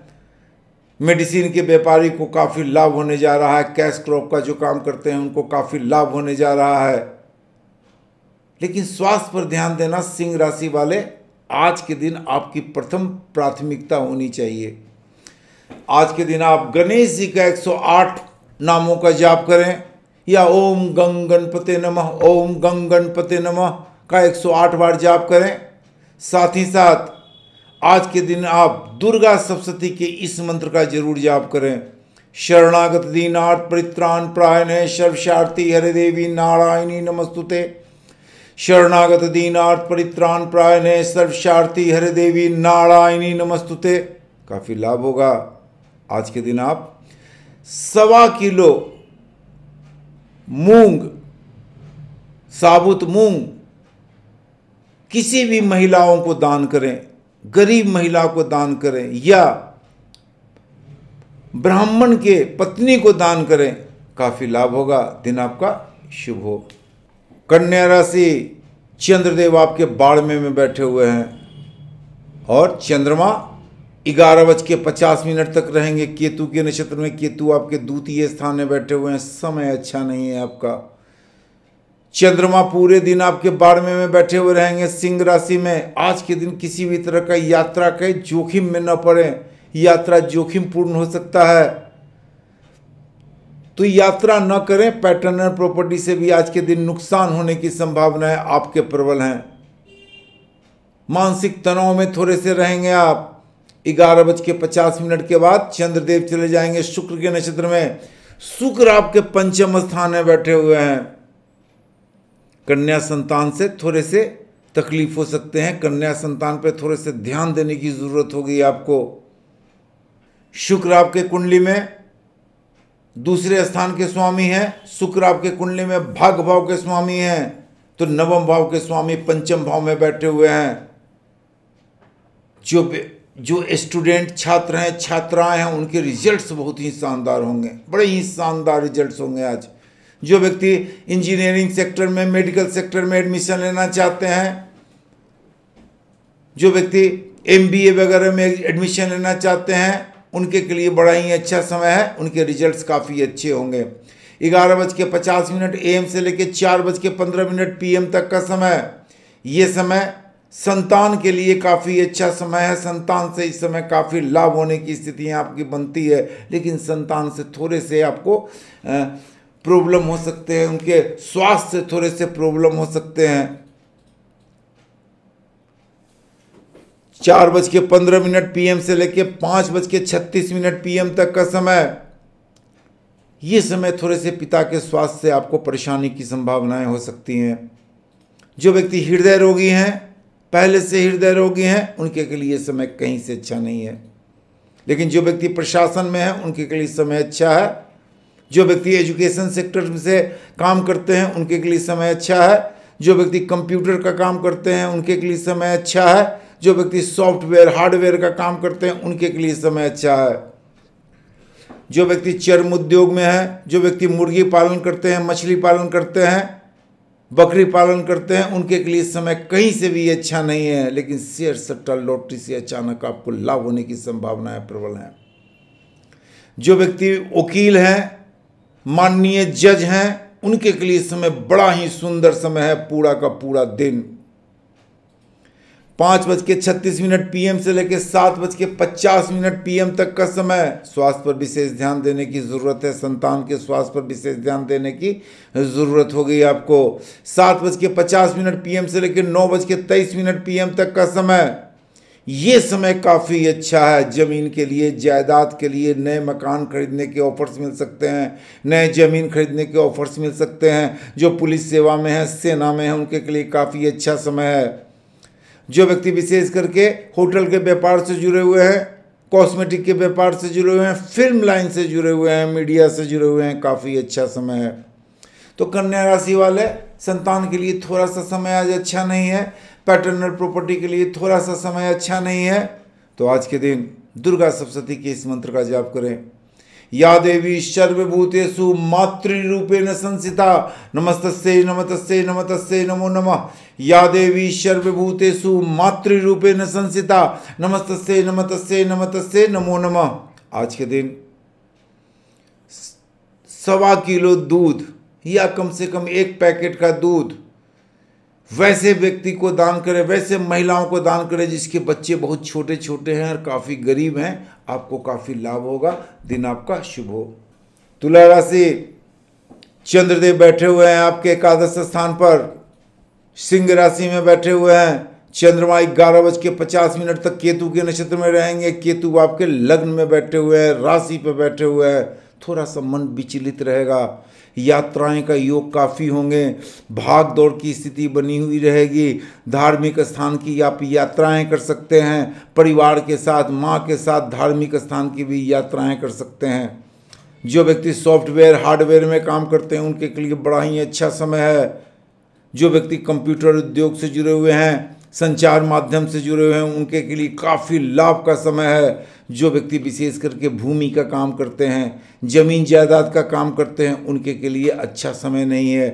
मेडिसिन के व्यापारी को काफ़ी लाभ होने जा रहा है कैश क्रॉप का जो काम करते हैं उनको काफ़ी लाभ होने जा रहा है लेकिन स्वास्थ्य पर ध्यान देना सिंह राशि वाले आज के दिन आपकी प्रथम प्राथमिकता होनी चाहिए आज के दिन आप गणेश जी का 108 नामों का जाप करें या ओम गंग गणपते नमः ओम गंग गणपते नमः का 108 बार जाप करें साथ ही साथ आज के दिन आप दुर्गा सप्तती के इस मंत्र का जरूर जाप करें शरणागत दीनार्थ परित्राण प्रायण है सर्वशार्थी हरे देवी नारायणी नमस्तुते शरणागत दीनार्थ परित्राण प्रायण है सर्वशार्थी हरे देवी नारायणी नमस्तुते काफ़ी लाभ होगा आज के दिन आप सवा किलो मूंग साबुत मूंग किसी भी महिलाओं को दान करें गरीब महिला को दान करें या ब्राह्मण के पत्नी को दान करें काफ़ी लाभ होगा दिन आपका शुभ हो कन्या राशि चंद्रदेव आपके बाड़मे में बैठे हुए हैं और चंद्रमा ग्यारह बज के पचास मिनट तक रहेंगे केतु के नक्षत्र में केतु आपके द्वितीय स्थान में बैठे हुए हैं समय अच्छा नहीं है आपका चंद्रमा पूरे दिन आपके बारहवें में बैठे हुए रहेंगे सिंह राशि में आज के दिन किसी भी तरह का यात्रा के जोखिम में न पड़े यात्रा जोखिम पूर्ण हो सकता है तो यात्रा न करें पैटर्न प्रॉपर्टी से भी आज के दिन नुकसान होने की संभावनाएं आपके प्रबल हैं मानसिक तनाव में थोड़े से रहेंगे आप ग्यारह बज के पचास मिनट के बाद चंद्रदेव चले जाएंगे शुक्र के नक्षत्र में शुक्र आपके पंचम स्थान में बैठे हुए हैं कन्या संतान से थोड़े से तकलीफ हो सकते हैं कन्या संतान पर थोड़े से ध्यान देने की जरूरत होगी आपको शुक्र आपके कुंडली में दूसरे स्थान के स्वामी हैं शुक्र आपके कुंडली में भाग भाव के स्वामी हैं तो नवम भाव के स्वामी पंचम भाव में बैठे हुए हैं जो जो स्टूडेंट छात्र हैं छात्राएं हैं उनके रिजल्ट्स बहुत ही शानदार होंगे बड़े ही शानदार रिजल्ट्स होंगे आज जो व्यक्ति इंजीनियरिंग सेक्टर में मेडिकल सेक्टर में एडमिशन लेना चाहते हैं जो व्यक्ति एम वगैरह में एडमिशन लेना चाहते हैं उनके के लिए बड़ा ही अच्छा समय है उनके रिजल्ट्स काफ़ी अच्छे होंगे ग्यारह बज के पचास मिनट ए से लेकर चार बज के पंद्रह मिनट पी तक का समय ये समय संतान के लिए काफ़ी अच्छा समय है संतान से इस समय काफ़ी लाभ होने की स्थितियाँ आपकी बनती है लेकिन संतान से थोड़े से आपको प्रॉब्लम हो सकते हैं उनके स्वास्थ्य से थोड़े से प्रॉब्लम हो सकते हैं चार बज के पंद्रह मिनट पीएम से लेके पाँच बज के छत्तीस मिनट पीएम तक का समय ये समय थोड़े से पिता के स्वास्थ्य से आपको परेशानी की संभावनाएं हो सकती हैं जो व्यक्ति हृदय रोगी हैं पहले से हृदय रोगी हैं उनके के लिए समय कहीं से अच्छा नहीं है लेकिन जो व्यक्ति प्रशासन में है उनके के लिए समय अच्छा है जो व्यक्ति एजुकेशन सेक्टर से काम करते हैं उनके के लिए समय अच्छा है जो व्यक्ति कंप्यूटर का काम करते हैं उनके के लिए समय अच्छा है जो व्यक्ति सॉफ्टवेयर हार्डवेयर का काम करते हैं उनके के लिए समय अच्छा है जो व्यक्ति चर्म उद्योग में है जो व्यक्ति मुर्गी पालन करते हैं मछली पालन करते हैं बकरी पालन करते हैं उनके के लिए समय कहीं से भी अच्छा नहीं है लेकिन शेयर सट्टा लॉटरी से अचानक आपको लाभ होने की संभावनाएं प्रबल हैं जो व्यक्ति वकील हैं माननीय जज हैं उनके के लिए समय बड़ा ही सुंदर समय है पूरा का पूरा दिन पाँच बज के छत्तीस मिनट पीएम से लेकर सात बज के पचास मिनट पीएम तक का समय स्वास्थ्य पर विशेष ध्यान देने की ज़रूरत है संतान के स्वास्थ्य पर विशेष ध्यान देने की ज़रूरत होगी आपको सात बज के पचास मिनट पीएम से लेकर नौ बज के तेईस मिनट पीएम तक का समय ये समय काफ़ी अच्छा है ज़मीन के लिए जायदाद के लिए नए मकान खरीदने के ऑफर्स मिल सकते हैं नए ज़मीन खरीदने के ऑफर्स मिल सकते हैं जो पुलिस सेवा में है सेना में है उनके लिए काफ़ी अच्छा समय है जो व्यक्ति विशेष करके होटल के व्यापार से जुड़े हुए हैं कॉस्मेटिक के व्यापार से जुड़े हुए हैं फिल्म लाइन से जुड़े हुए हैं मीडिया से जुड़े हुए हैं काफ़ी अच्छा समय है तो कन्या राशि वाले संतान के लिए थोड़ा सा समय आज अच्छा नहीं है पैटर्नल प्रॉपर्टी के लिए थोड़ा सा समय अच्छा नहीं है तो आज के दिन दुर्गा सप्तती के इस मंत्र का जाप करें या देवी सर्वभूतेषु मातृरूपेण संसिता नमस्तस्यै नमतस्यै नमतस्यै नमो नमः या देवी सर्वभूतेषु मातृरूपेण संसिता नमस्तस्यै नमतस्यै नमतस्यै नमो नमः आज के दिन सवा किलो दूध या कम से कम एक पैकेट का दूध वैसे व्यक्ति को दान करें वैसे महिलाओं को दान करें जिसके बच्चे बहुत छोटे छोटे हैं और काफ़ी गरीब हैं आपको काफ़ी लाभ होगा दिन आपका शुभ हो तुला राशि चंद्रदेव बैठे हुए हैं आपके एकादश स्थान पर सिंह राशि में बैठे हुए हैं चंद्रमा ग्यारह बज के पचास मिनट तक केतु के नक्षत्र में रहेंगे केतु आपके लग्न में बैठे हुए हैं राशि पर बैठे हुए हैं थोड़ा सा मन विचलित रहेगा यात्राएं का योग काफ़ी होंगे भाग दौड़ की स्थिति बनी हुई रहेगी धार्मिक स्थान की आप यात्राएं कर सकते हैं परिवार के साथ माँ के साथ धार्मिक स्थान की भी यात्राएं कर सकते हैं जो व्यक्ति सॉफ्टवेयर हार्डवेयर में काम करते हैं उनके लिए बड़ा ही अच्छा समय है जो व्यक्ति कंप्यूटर उद्योग से जुड़े हुए हैं संचार माध्यम से जुड़े हुए हैं उनके के लिए काफ़ी लाभ का समय है जो व्यक्ति विशेष करके भूमि का काम करते हैं ज़मीन जायदाद का काम करते हैं उनके के लिए अच्छा समय नहीं है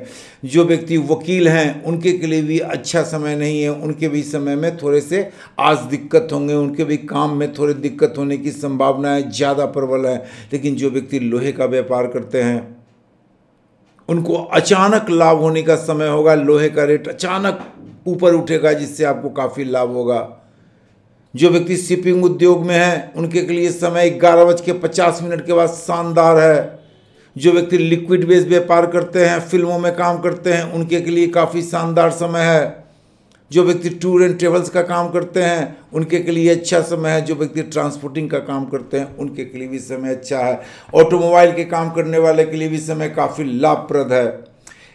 जो व्यक्ति वकील हैं उनके के लिए भी अच्छा समय नहीं है उनके भी समय में थोड़े से आज दिक्कत होंगे उनके भी काम में थोड़े दिक्कत होने की संभावनाएँ ज़्यादा प्रबल है लेकिन जो व्यक्ति लोहे का व्यापार करते हैं उनको अचानक लाभ होने का समय होगा लोहे का रेट अचानक ऊपर उठेगा जिससे आपको काफ़ी लाभ होगा जो व्यक्ति शिपिंग उद्योग में है उनके लिए समय ग्यारह बज के पचास मिनट के बाद शानदार है जो व्यक्ति लिक्विड बेस व्यापार करते हैं फिल्मों में काम करते हैं उनके के लिए काफ़ी शानदार समय है जो व्यक्ति टूर एंड ट्रेवल्स का काम करते हैं उनके के लिए अच्छा समय है जो व्यक्ति ट्रांसपोर्टिंग का काम करते हैं उनके के लिए भी समय अच्छा है ऑटोमोबाइल के काम करने वाले के लिए भी समय काफ़ी लाभप्रद है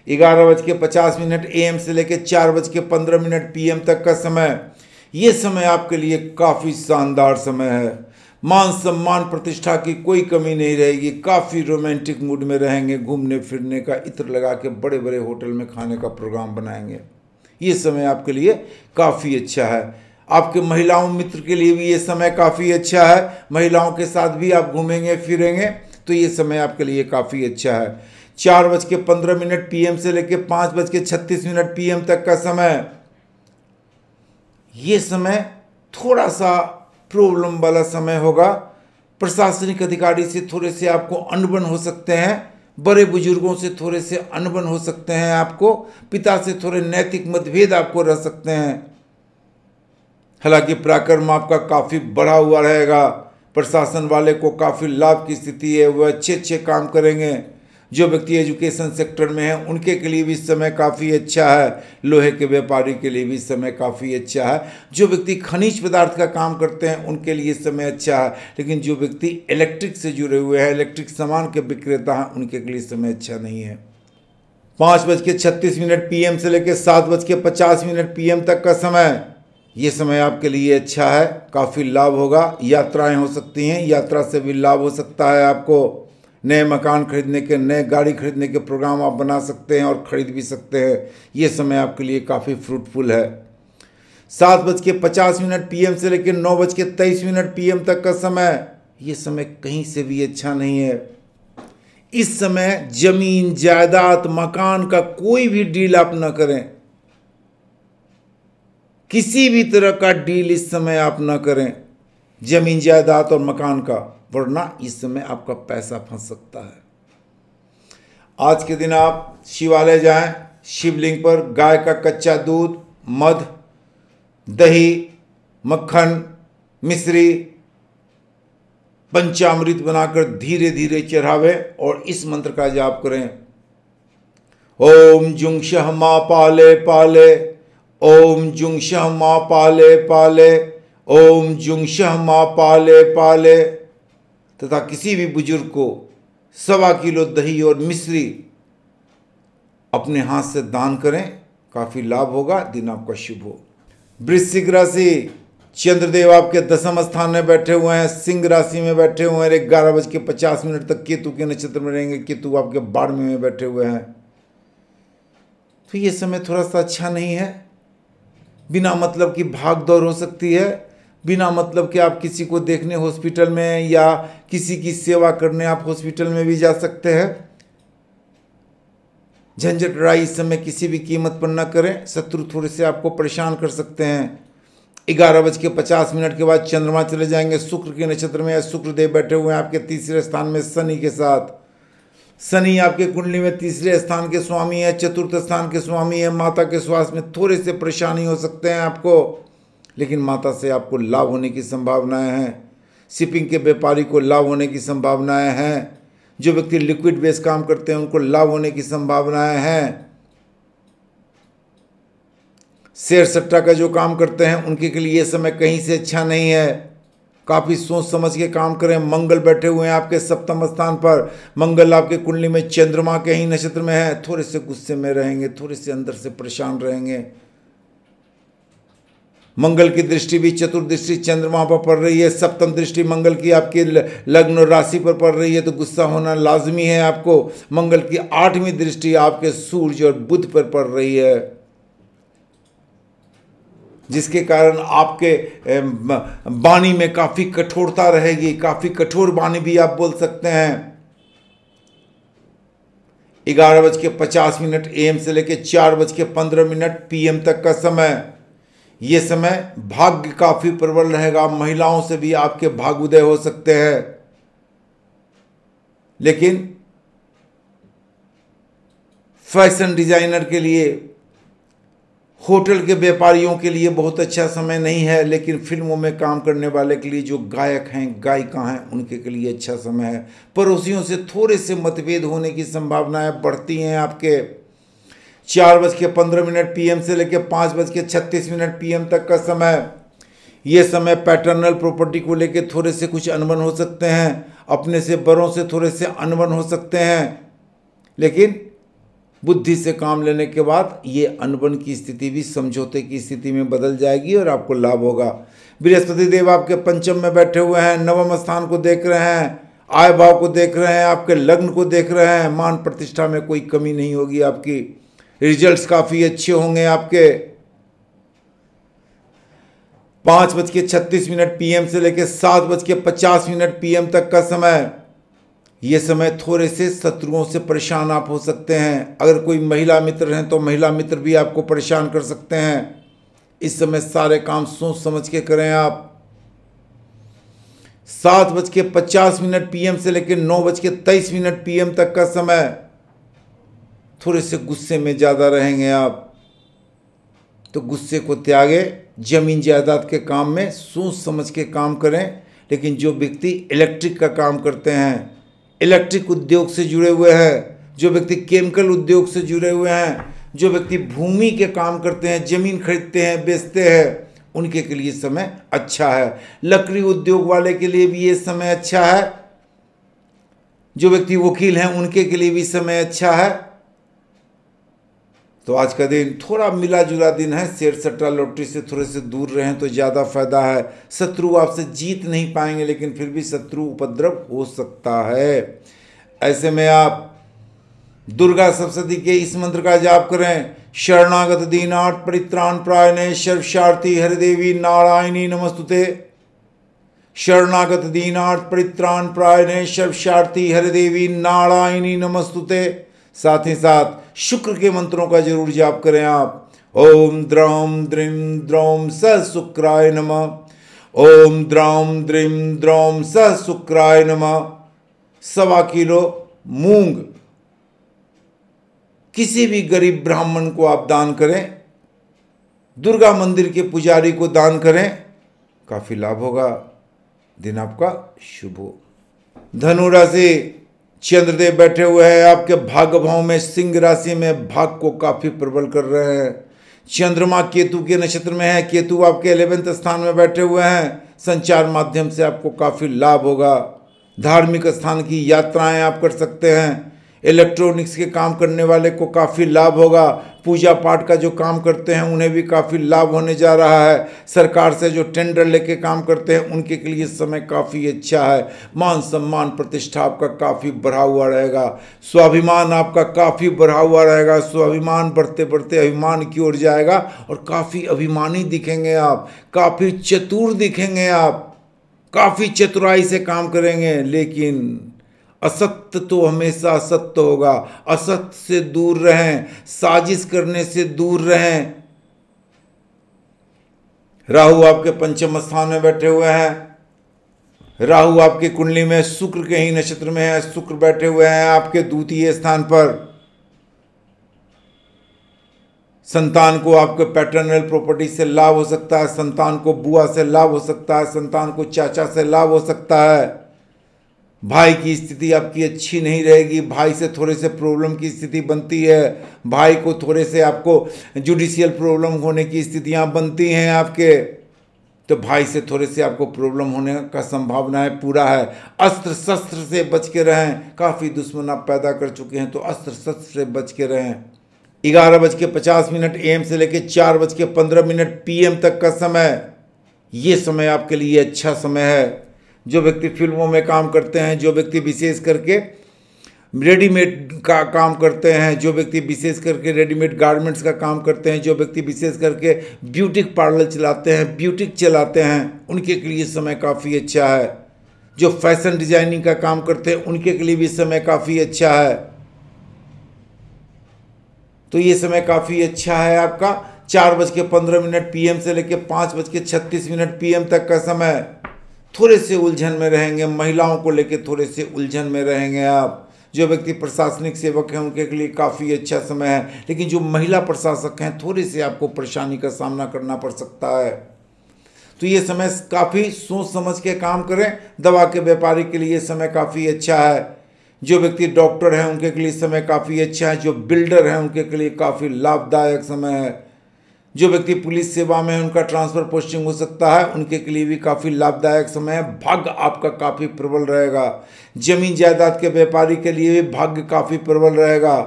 ग्यारह बज के पचास मिनट ए से लेकर चार बज के पंद्रह मिनट पी तक का समय ये समय आपके लिए काफ़ी शानदार समय है मान सम्मान प्रतिष्ठा की कोई कमी नहीं रहेगी काफ़ी रोमांटिक मूड में रहेंगे घूमने फिरने का इत्र लगा के बड़े बड़े होटल में खाने का प्रोग्राम बनाएंगे ये समय आपके लिए काफ़ी अच्छा है आपके महिलाओं मित्र के लिए भी ये समय काफ़ी अच्छा है महिलाओं के साथ भी आप घूमेंगे फिरेंगे तो ये समय आपके लिए काफ़ी अच्छा है चार बज के पंद्रह मिनट पीएम से लेकर पांच बज के छत्तीस मिनट पीएम तक का समय यह समय थोड़ा सा प्रॉब्लम वाला समय होगा प्रशासनिक अधिकारी से थोड़े से आपको अनबन हो सकते हैं बड़े बुजुर्गों से थोड़े से अनबन हो सकते हैं आपको पिता से थोड़े नैतिक मतभेद आपको रह सकते हैं हालांकि पराक्रम आपका काफ़ी बढ़ा हुआ रहेगा प्रशासन वाले को काफ़ी लाभ की स्थिति है वह अच्छे अच्छे काम करेंगे जो व्यक्ति एजुकेशन सेक्टर में है उनके के लिए भी समय काफ़ी अच्छा है लोहे के व्यापारी के लिए भी समय काफ़ी अच्छा है जो व्यक्ति खनिज पदार्थ का काम करते हैं उनके लिए समय अच्छा है लेकिन जो व्यक्ति इलेक्ट्रिक से जुड़े हुए हैं इलेक्ट्रिक सामान के विक्रेता हैं उनके लिए समय अच्छा नहीं है पाँच बज के छत्तीस मिनट पी से लेकर सात बज के पचास मिनट पी तक का समय ये समय आपके लिए अच्छा है काफ़ी लाभ होगा यात्राएं हो सकती हैं यात्रा से भी लाभ हो सकता है आपको नए मकान खरीदने के नए गाड़ी खरीदने के प्रोग्राम आप बना सकते हैं और ख़रीद भी सकते हैं ये समय आपके लिए काफ़ी फ्रूटफुल है सात बज के पचास मिनट पीएम से लेकर नौ बज के तेईस मिनट पीएम तक का समय ये समय कहीं से भी अच्छा नहीं है इस समय जमीन जायदाद मकान का कोई भी डील आप ना करें किसी भी तरह का डील इस समय आप ना करें जमीन जायदाद और मकान का वरना इस समय आपका पैसा फंस सकता है आज के दिन आप शिवालय जाएं शिवलिंग पर गाय का कच्चा दूध मध दही मक्खन मिश्री पंचामृत बनाकर धीरे धीरे चढ़ावे और इस मंत्र का जाप करें ओम जुंग शह मा पाले पाले ओम जुंग शह मा पाले पाले ओम जुंग शह मा पाले पाले तथा किसी भी बुजुर्ग को सवा किलो दही और मिश्री अपने हाथ से दान करें काफ़ी लाभ होगा दिन आपका शुभ हो वृश्चिक राशि चंद्रदेव आपके दसम स्थान में बैठे हुए हैं सिंह राशि में बैठे हुए हैं ग्यारह बज के पचास मिनट तक केतु के नक्षत्र में रहेंगे केतु आपके बारहवीं में बैठे हुए हैं तो ये समय थोड़ा सा अच्छा नहीं है बिना मतलब की भाग दौड़ हो सकती है बिना मतलब कि आप किसी को देखने हॉस्पिटल में या किसी की सेवा करने आप हॉस्पिटल में भी जा सकते हैं झंझट राय इस समय किसी भी कीमत पर न करें शत्रु थोड़े से आपको परेशान कर सकते हैं ग्यारह बज के पचास मिनट के बाद चंद्रमा चले जाएंगे शुक्र के नक्षत्र में शुक्र देव बैठे हुए हैं आपके तीसरे स्थान में शनि के साथ शनि आपके कुंडली में तीसरे स्थान के स्वामी है चतुर्थ स्थान के स्वामी है माता के स्वास्थ्य में थोड़े से परेशानी हो सकते हैं आपको लेकिन माता से आपको लाभ होने की संभावनाएं हैं शिपिंग के व्यापारी को लाभ होने की संभावनाएं हैं जो व्यक्ति लिक्विड बेस काम करते हैं उनको लाभ होने की संभावनाएं हैं शेयर सट्टा का जो काम करते हैं उनके के लिए ये समय कहीं से अच्छा नहीं है काफ़ी सोच समझ के काम करें मंगल बैठे हुए हैं आपके सप्तम स्थान पर मंगल आपके कुंडली में चंद्रमा के ही नक्षत्र में है थोड़े से गुस्से में रहेंगे थोड़े से अंदर से परेशान रहेंगे मंगल की दृष्टि भी चतुर्दृष्टि चंद्रमा पर पड़ रही है सप्तम दृष्टि मंगल की आपकी लग्न और राशि पर पड़ रही है तो गुस्सा होना लाजमी है आपको मंगल की आठवीं दृष्टि आपके सूर्य और बुध पर पड़ रही है जिसके कारण आपके वाणी में काफ़ी कठोरता रहेगी काफ़ी कठोर वाणी भी आप बोल सकते हैं ग्यारह बज के पचास मिनट एम से लेकर चार बज के पंद्रह मिनट पीएम तक का समय ये समय भाग्य काफी प्रबल रहेगा महिलाओं से भी आपके भाग उदय हो सकते हैं लेकिन फैशन डिजाइनर के लिए होटल के व्यापारियों के लिए बहुत अच्छा समय नहीं है लेकिन फिल्मों में काम करने वाले के लिए जो गायक हैं गायिका हैं उनके के लिए अच्छा समय है पड़ोसियों से थोड़े से मतभेद होने की संभावनाएं बढ़ती हैं आपके चार बज के पंद्रह मिनट पीएम से लेकर पाँच बज के छत्तीस मिनट पीएम तक का समय ये समय पैटर्नल प्रॉपर्टी को लेकर थोड़े से कुछ अनबन हो सकते हैं अपने से बड़ों से थोड़े से अनबन हो सकते हैं लेकिन बुद्धि से काम लेने के बाद ये अनबन की स्थिति भी समझौते की स्थिति में बदल जाएगी और आपको लाभ होगा बृहस्पति देव आपके पंचम में बैठे हुए हैं नवम स्थान को देख रहे हैं आय भाव को देख रहे हैं आपके लग्न को देख रहे हैं मान प्रतिष्ठा में कोई कमी नहीं होगी आपकी रिजल्ट्स काफ़ी अच्छे होंगे आपके पाँच बज के छत्तीस मिनट पीएम से लेकर सात बज के पचास मिनट पीएम तक का समय ये समय थोड़े से शत्रुओं से परेशान आप हो सकते हैं अगर कोई महिला मित्र हैं तो महिला मित्र भी आपको परेशान कर सकते हैं इस समय सारे काम सोच समझ के करें आप सात बज के पचास मिनट पीएम से लेकर नौ बज के तेईस मिनट पीएम तक का समय थोड़े से गुस्से में ज़्यादा रहेंगे आप तो गुस्से को त्यागे जमीन जायदाद के काम में सोच समझ के काम करें लेकिन जो व्यक्ति इलेक्ट्रिक का काम करते हैं इलेक्ट्रिक उद्योग से जुड़े हुए हैं जो व्यक्ति केमिकल उद्योग से जुड़े हुए हैं जो व्यक्ति भूमि के काम करते हैं जमीन खरीदते हैं बेचते हैं उनके के लिए समय अच्छा है लकड़ी उद्योग वाले के लिए भी ये समय अच्छा है जो व्यक्ति वकील हैं उनके के लिए भी समय अच्छा है तो आज का दिन थोड़ा मिला जुला दिन है शेर सट्टा लॉटरी से थोड़े से दूर रहें तो ज़्यादा फायदा है शत्रु आपसे जीत नहीं पाएंगे लेकिन फिर भी शत्रु उपद्रव हो सकता है ऐसे में आप दुर्गा सप्तशती के इस मंत्र का जाप करें शरणागत दीनाथ परित्राण प्रायणे सर्वशार्थी हरिदेवी नारायणी नमस्तुते शरणागत दीनाथ परित्राण प्रायणे सर्वशार्थी हरिदेवी नारायणी नमस्तुते साथ ही साथ शुक्र के मंत्रों का जरूर जाप करें आप ओम द्रौम द्रीम द्रौम स शुक्राय नम ओम द्रौम द्रीम द्रौम स शुक्राय नम सवा किलो मूंग किसी भी गरीब ब्राह्मण को आप दान करें दुर्गा मंदिर के पुजारी को दान करें काफ़ी लाभ होगा दिन आपका शुभ हो धनुराशि चंद्रदेव बैठे हुए हैं आपके भाग्य भाव में सिंह राशि में भाग को काफ़ी प्रबल कर रहे हैं चंद्रमा केतु के नक्षत्र में है केतु आपके एलेवेंथ स्थान में बैठे हुए हैं संचार माध्यम से आपको काफ़ी लाभ होगा धार्मिक स्थान की यात्राएं आप कर सकते हैं इलेक्ट्रॉनिक्स के काम करने वाले को काफ़ी लाभ होगा पूजा पाठ का जो काम करते हैं उन्हें भी काफ़ी लाभ होने जा रहा है सरकार से जो टेंडर लेके काम करते हैं उनके के लिए समय काफ़ी अच्छा है मान सम्मान प्रतिष्ठा आपका काफ़ी बढ़ा हुआ रहेगा स्वाभिमान आपका काफ़ी बढ़ा हुआ रहेगा स्वाभिमान बढ़ते बढ़ते अभिमान की ओर जाएगा और काफ़ी अभिमानी दिखेंगे आप काफ़ी चतुर दिखेंगे आप काफ़ी चतुराई से काम करेंगे लेकिन असत्य तो हमेशा असत्य होगा असत्य से दूर रहें साजिश करने से दूर रहें राहु आपके पंचम स्थान में बैठे हुए हैं राहु आपकी कुंडली में शुक्र के ही नक्षत्र में है शुक्र बैठे हुए हैं आपके द्वितीय स्थान पर संतान को आपके पैटर्नल प्रॉपर्टी से लाभ हो सकता है संतान को बुआ से लाभ हो सकता है संतान को चाचा से लाभ हो सकता है भाई की स्थिति आपकी अच्छी नहीं रहेगी भाई से थोड़े से प्रॉब्लम की स्थिति बनती है भाई को थोड़े से आपको जुडिशियल प्रॉब्लम होने की स्थितियां बनती हैं आपके तो भाई से थोड़े से आपको प्रॉब्लम होने का संभावना है पूरा है अस्त्र शस्त्र से बच के रहें काफ़ी दुश्मन आप पैदा कर चुके हैं तो अस्त्र शस्त्र से बच के रहें ग्यारह बज के पचास मिनट एम से लेकर चार बज के पंद्रह मिनट पीएम तक का समय ये समय आपके लिए अच्छा समय है जो व्यक्ति फिल्मों में काम करते हैं जो व्यक्ति विशेष करके रेडीमेड का काम करते हैं जो व्यक्ति विशेष करके रेडीमेड गारमेंट्स का काम करते हैं जो व्यक्ति विशेष करके ब्यूटिक पार्लर चलाते हैं ब्यूटिक चलाते हैं उनके लिए समय काफ़ी अच्छा है जो फैशन डिजाइनिंग का काम करते हैं उनके लिए भी समय काफ़ी अच्छा है तो ये समय काफ़ी अच्छा है आपका चार बज के पंद्रह मिनट पीएम से लेकर पाँच बज के छत्तीस मिनट पीएम तक का समय थोड़े से उलझन में रहेंगे महिलाओं को लेकर थोड़े से उलझन में रहेंगे आप जो व्यक्ति प्रशासनिक सेवक हैं उनके लिए काफ़ी अच्छा समय है लेकिन जो महिला प्रशासक हैं थोड़े से आपको परेशानी का सामना करना पड़ सकता है तो ये समय काफ़ी सोच समझ के काम करें दवा के व्यापारी के लिए समय काफ़ी अच्छा है जो व्यक्ति डॉक्टर हैं उनके लिए समय काफ़ी अच्छा है जो बिल्डर हैं उनके लिए काफ़ी लाभदायक समय है जो व्यक्ति पुलिस सेवा में उनका ट्रांसफ़र पोस्टिंग हो सकता है उनके के लिए भी काफ़ी लाभदायक समय है भाग्य आपका काफ़ी प्रबल रहेगा जमीन जायदाद के व्यापारी के लिए भी भाग्य काफ़ी प्रबल रहेगा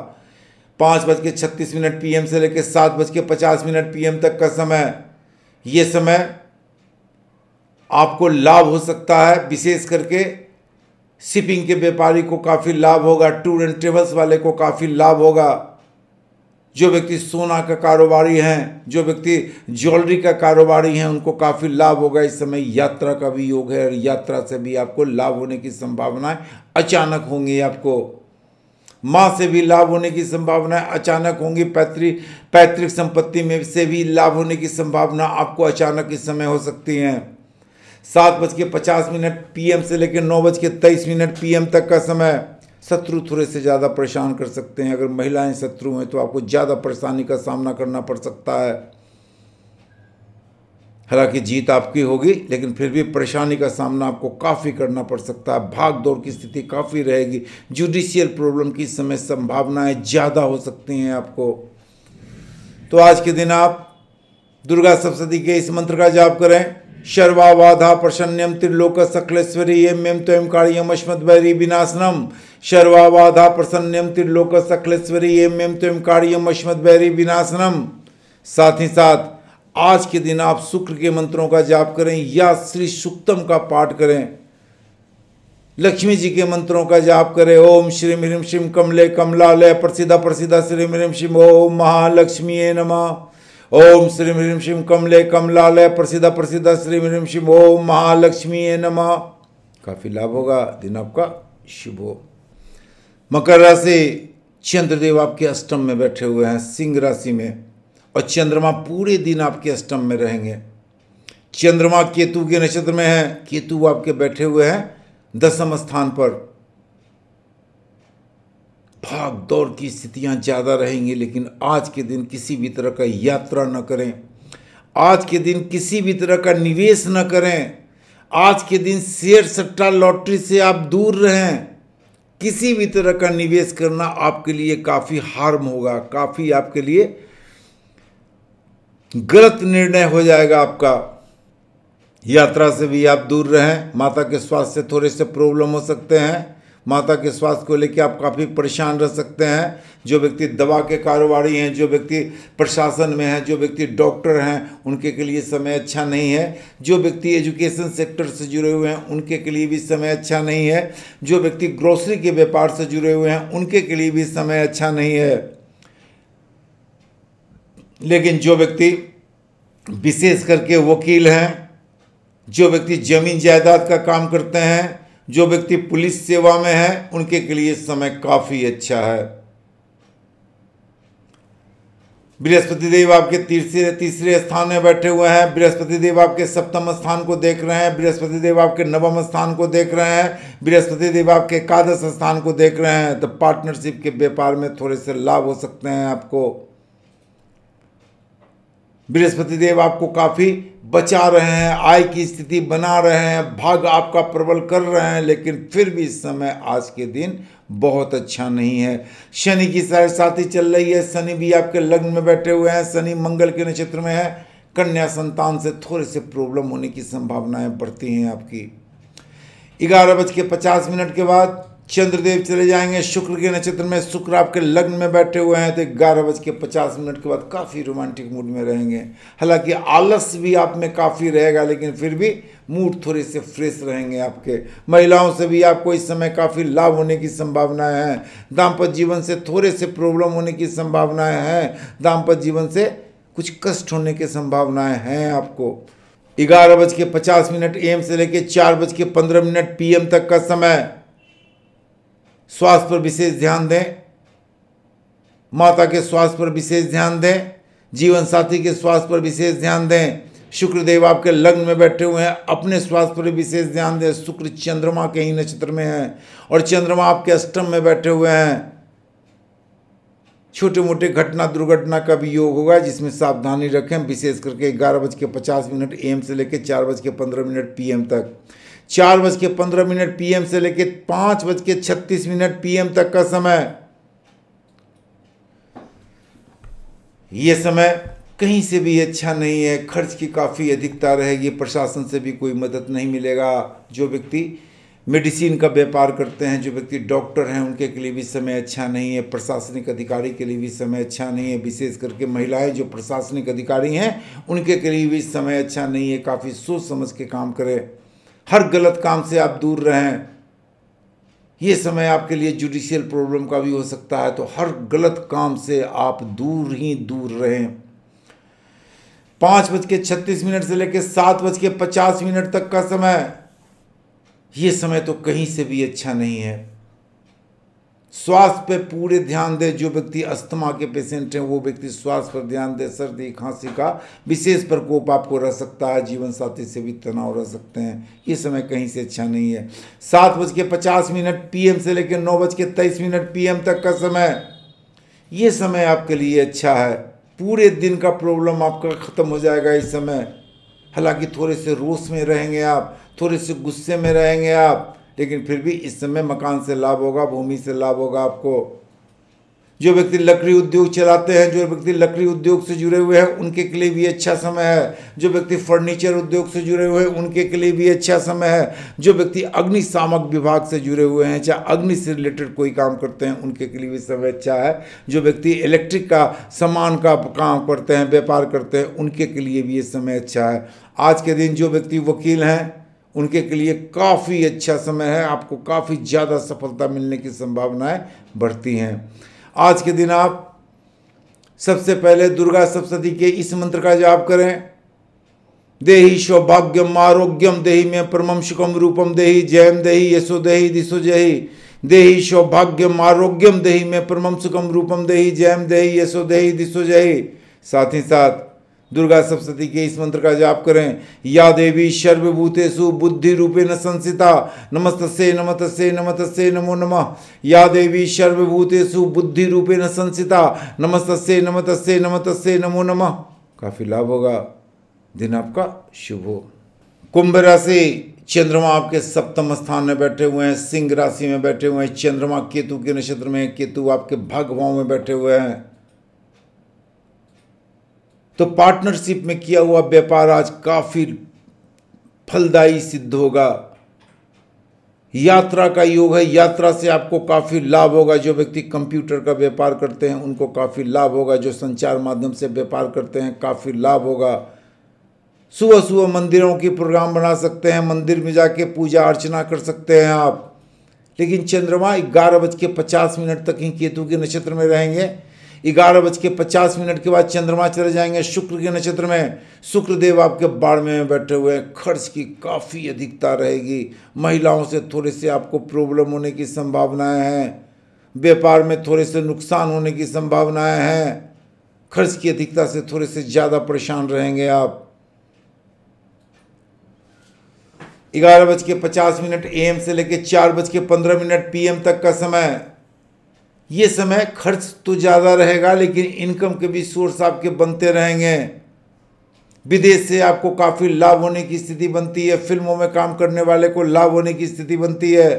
पाँच बज के छत्तीस मिनट पीएम से लेकर सात बज के पचास मिनट पीएम तक का समय ये समय आपको लाभ हो सकता है विशेष करके शिपिंग के व्यापारी को काफ़ी लाभ होगा टूर एंड ट्रेवल्स वाले को काफ़ी लाभ होगा जो व्यक्ति सोना का कारोबारी हैं जो व्यक्ति ज्वेलरी का कारोबारी हैं उनको काफ़ी लाभ होगा इस समय यात्रा का भी योग है और यात्रा से भी आपको लाभ होने की संभावनाएं अचानक होंगी आपको माँ से भी लाभ होने की संभावनाएं अचानक होंगी पैतृक पैतृक संपत्ति में से भी लाभ होने की संभावना आपको अचानक इस समय हो सकती हैं सात बज के पचास मिनट पी से लेकर नौ बज के तेईस मिनट पी तक का समय शत्रु थोड़े से ज़्यादा परेशान कर सकते हैं अगर महिलाएं शत्रु हैं तो आपको ज़्यादा परेशानी का सामना करना पड़ सकता है हालांकि जीत आपकी होगी लेकिन फिर भी परेशानी का सामना आपको काफ़ी करना पड़ सकता है भाग दौड़ की स्थिति काफ़ी रहेगी जुडिशियल प्रॉब्लम की समय संभावनाएं ज़्यादा हो सकती हैं आपको तो आज के दिन आप दुर्गा सप्तती के इस मंत्र का जाप करें शर्वाधा प्रसन्नम त्रिलोक सकलेश्वरी एम एम तो एम कार्यम अस्मद भैरी विनाशनम शर्वाधा प्रसन्नम त्रिलोक सकलेश्वरी एम एम तो एम कार्यम अश्मत बैरी विनाशनम साथ ही साथ आज के दिन आप शुक्र के मंत्रों का जाप करें या श्री सुक्तम का पाठ करें लक्ष्मी जी के मंत्रों का जाप करें ओम श्री ह्रीम शिम कमले कमला लय प्रसिदा प्रसिद्धा श्री ह्रीम शिम ओम महालक्ष्मी नमः ओम श्री ह्रीम शिम कमले कमला लय प्रसिद्धा प्रसिद्धा श्री मृम शिम ओम महालक्ष्मी नमः काफ़ी लाभ होगा दिन आपका शुभ हो मकर राशि चंद्रदेव आपके अष्टम में बैठे हुए हैं सिंह राशि में और चंद्रमा पूरे दिन आपके अष्टम में रहेंगे चंद्रमा केतु के नक्षत्र में है केतु आपके बैठे हुए हैं दसम स्थान पर भाग दौड़ की स्थितियां ज़्यादा रहेंगी लेकिन आज के दिन किसी भी तरह का यात्रा न करें आज के दिन किसी भी तरह का निवेश न करें आज के दिन शेयर सट्टा लॉटरी से आप दूर रहें किसी भी तरह का निवेश करना आपके लिए काफ़ी हार्म होगा काफ़ी आपके लिए गलत निर्णय हो जाएगा आपका यात्रा से भी आप दूर रहें माता के स्वास्थ्य से थोड़े से प्रॉब्लम हो सकते हैं माता के स्वास्थ्य को लेकर आप काफ़ी परेशान रह सकते हैं जो व्यक्ति दवा के कारोबारी हैं जो व्यक्ति प्रशासन में हैं जो व्यक्ति डॉक्टर हैं उनके के लिए समय अच्छा नहीं है जो व्यक्ति एजुकेशन सेक्टर से जुड़े हुए हैं उनके के लिए भी समय अच्छा नहीं है जो व्यक्ति ग्रोसरी के व्यापार से जुड़े हुए हैं उनके के लिए भी समय अच्छा नहीं है लेकिन जो व्यक्ति विशेष करके वकील हैं जो व्यक्ति जमीन जायदाद का काम करते हैं जो व्यक्ति पुलिस सेवा में है उनके के लिए समय काफ़ी अच्छा है बृहस्पति देव आपके तीसरे तीसरे स्थान में बैठे हुए हैं बृहस्पति देव आपके सप्तम स्थान को देख रहे हैं बृहस्पति देव आपके नवम स्थान को देख रहे हैं बृहस्पति देव आपके एकादश स्थान को देख रहे हैं तो पार्टनरशिप के व्यापार में थोड़े से लाभ हो सकते हैं आपको बृहस्पति देव आपको काफ़ी बचा रहे हैं आय की स्थिति बना रहे हैं भाग आपका प्रबल कर रहे हैं लेकिन फिर भी इस समय आज के दिन बहुत अच्छा नहीं है शनि की साढ़े साथी चल रही है शनि भी आपके लग्न में बैठे हुए हैं शनि मंगल के नक्षत्र में है कन्या संतान से थोड़े से प्रॉब्लम होने की संभावनाएं बढ़ती हैं आपकी ग्यारह बज के पचास मिनट के बाद चंद्रदेव चले जाएंगे शुक्र के नक्षत्र में शुक्र आपके लग्न में बैठे हुए हैं तो ग्यारह बज के पचास मिनट के बाद काफ़ी रोमांटिक मूड में रहेंगे हालांकि आलस भी आप में काफ़ी रहेगा लेकिन फिर भी मूड थोड़े से फ्रेश रहेंगे आपके महिलाओं से भी आपको इस समय काफ़ी लाभ होने की संभावनाएं हैं दाम्पत्य जीवन से थोड़े से प्रॉब्लम होने की संभावनाएँ हैं दाम्पत्य जीवन से कुछ कष्ट होने की संभावनाएँ हैं आपको ग्यारह बज के पचास मिनट एम से लेकर चार बज के पंद्रह मिनट एम तक का समय स्वास्थ्य पर विशेष ध्यान दें माता के स्वास्थ्य पर विशेष ध्यान दें जीवन साथी के स्वास्थ्य पर विशेष ध्यान दें शुक्रदेव आपके लग्न में बैठे हुए हैं अपने स्वास्थ्य पर विशेष ध्यान दें शुक्र चंद्रमा के ही नक्षत्र में है और चंद्रमा आपके अष्टम में बैठे हुए हैं छोटे मोटे घटना दुर्घटना का भी योग होगा जिसमें सावधानी रखें विशेष करके ग्यारह बज के पचास मिनट एम से लेकर चार बज के पंद्रह मिनट पीएम तक चार बज के पंद्रह मिनट पीएम से लेकर पांच बज के छत्तीस मिनट पीएम तक का समय ये समय कहीं से भी अच्छा नहीं है खर्च की काफ़ी अधिकता रहेगी प्रशासन से भी कोई मदद नहीं मिलेगा जो व्यक्ति मेडिसिन का व्यापार करते हैं जो व्यक्ति डॉक्टर हैं उनके के लिए भी समय अच्छा नहीं है प्रशासनिक अधिकारी के लिए भी समय अच्छा नहीं है विशेष करके महिलाएं जो प्रशासनिक अधिकारी हैं उनके के लिए भी समय अच्छा नहीं है काफ़ी सोच समझ के काम करें हर गलत काम से आप दूर रहें ये समय आपके लिए जुडिशियल प्रॉब्लम का भी हो सकता है तो हर गलत काम से आप दूर ही दूर रहें पाँच बज के छत्तीस मिनट से लेकर सात बज के पचास मिनट तक का समय ये समय तो कहीं से भी अच्छा नहीं है स्वास्थ्य पे पूरे ध्यान दे जो व्यक्ति अस्थमा के पेशेंट हैं वो व्यक्ति स्वास्थ्य पर ध्यान दे सर्दी खांसी का विशेष प्रकोप आपको रह सकता है जीवन साथी से भी तनाव रह सकते हैं ये समय कहीं से अच्छा नहीं है सात बज के पचास मिनट पीएम से लेकर नौ बज के तेईस मिनट पीएम तक का समय ये समय आपके लिए अच्छा है पूरे दिन का प्रॉब्लम आपका ख़त्म हो जाएगा इस समय हालांकि थोड़े से रोस में रहेंगे आप थोड़े से गुस्से में रहेंगे आप लेकिन फिर भी इस समय मकान से लाभ होगा भूमि से लाभ होगा आपको जो व्यक्ति लकड़ी उद्योग चलाते हैं जो व्यक्ति लकड़ी उद्योग से जुड़े हुए हैं उनके के लिए भी अच्छा समय है जो व्यक्ति फर्नीचर उद्योग से जुड़े हुए हैं उनके के लिए भी अच्छा समय है जो व्यक्ति अग्निशामक विभाग से जुड़े हुए हैं चाहे अग्नि से रिलेटेड कोई काम करते हैं उनके के लिए भी समय अच्छा है जो व्यक्ति इलेक्ट्रिक का सामान का काम करते हैं व्यापार करते हैं उनके के लिए भी ये समय अच्छा है आज के दिन जो व्यक्ति वकील हैं उनके के लिए काफ़ी अच्छा समय है आपको काफ़ी ज़्यादा सफलता मिलने की संभावनाएं बढ़ती हैं आज के दिन आप सबसे पहले दुर्गा सप्तती के इस मंत्र का जाप करें देही सौभाग्यम आरोग्यम देही में परमम सुखम रूपम देही जयम देही यशो देही दिशो जयी देही सौभाग्यम आरोग्यम देही में परमम सुखम रूपम देही जयम देही यशो देही दिशो जयी साथ ही साथ दुर्गा सप्तती के इस मंत्र का जाप करें या देवी सर्वभूतेषु बुद्धि रूपे न संसिता नमस्तस्य नमतस्य नमतस्य नमो नमः या देवी सर्वभूतेषु बुद्धि रूपे न संसिता नमस्तस्य नमतस्य नमतस्य नमो नमः काफ़ी लाभ होगा दिन आपका शुभ हो कुंभ राशि चंद्रमा आपके सप्तम स्थान में बैठे हुए हैं सिंह राशि में बैठे हुए हैं चंद्रमा केतु के नक्षत्र में केतु आपके भाग भाव में बैठे हुए हैं तो पार्टनरशिप में किया हुआ व्यापार आज काफ़ी फलदायी सिद्ध होगा यात्रा का योग है यात्रा से आपको काफ़ी लाभ होगा जो व्यक्ति कंप्यूटर का व्यापार करते हैं उनको काफ़ी लाभ होगा जो संचार माध्यम से व्यापार करते हैं काफ़ी लाभ होगा सुबह सुबह मंदिरों की प्रोग्राम बना सकते हैं मंदिर में जाके पूजा अर्चना कर सकते हैं आप लेकिन चंद्रमा ग्यारह बज के पचास मिनट तक ही केतु के नक्षत्र में रहेंगे ग्यारह बज के पचास मिनट के बाद चंद्रमा चले जाएंगे शुक्र के नक्षत्र में शुक्रदेव आपके बाढ़ में बैठे हुए हैं खर्च की काफ़ी अधिकता रहेगी महिलाओं से थोड़े से आपको प्रॉब्लम होने की संभावनाएं हैं व्यापार में थोड़े से नुकसान होने की संभावनाएं हैं खर्च की अधिकता से थोड़े से ज़्यादा परेशान रहेंगे आप ग्यारह बज के पचास मिनट ए से लेकर चार बज के पंद्रह मिनट पीएम तक का समय ये समय खर्च तो ज़्यादा रहेगा लेकिन इनकम के भी सोर्स आपके बनते रहेंगे विदेश से आपको काफ़ी लाभ होने की स्थिति बनती है फिल्मों में काम करने वाले को लाभ होने की स्थिति बनती है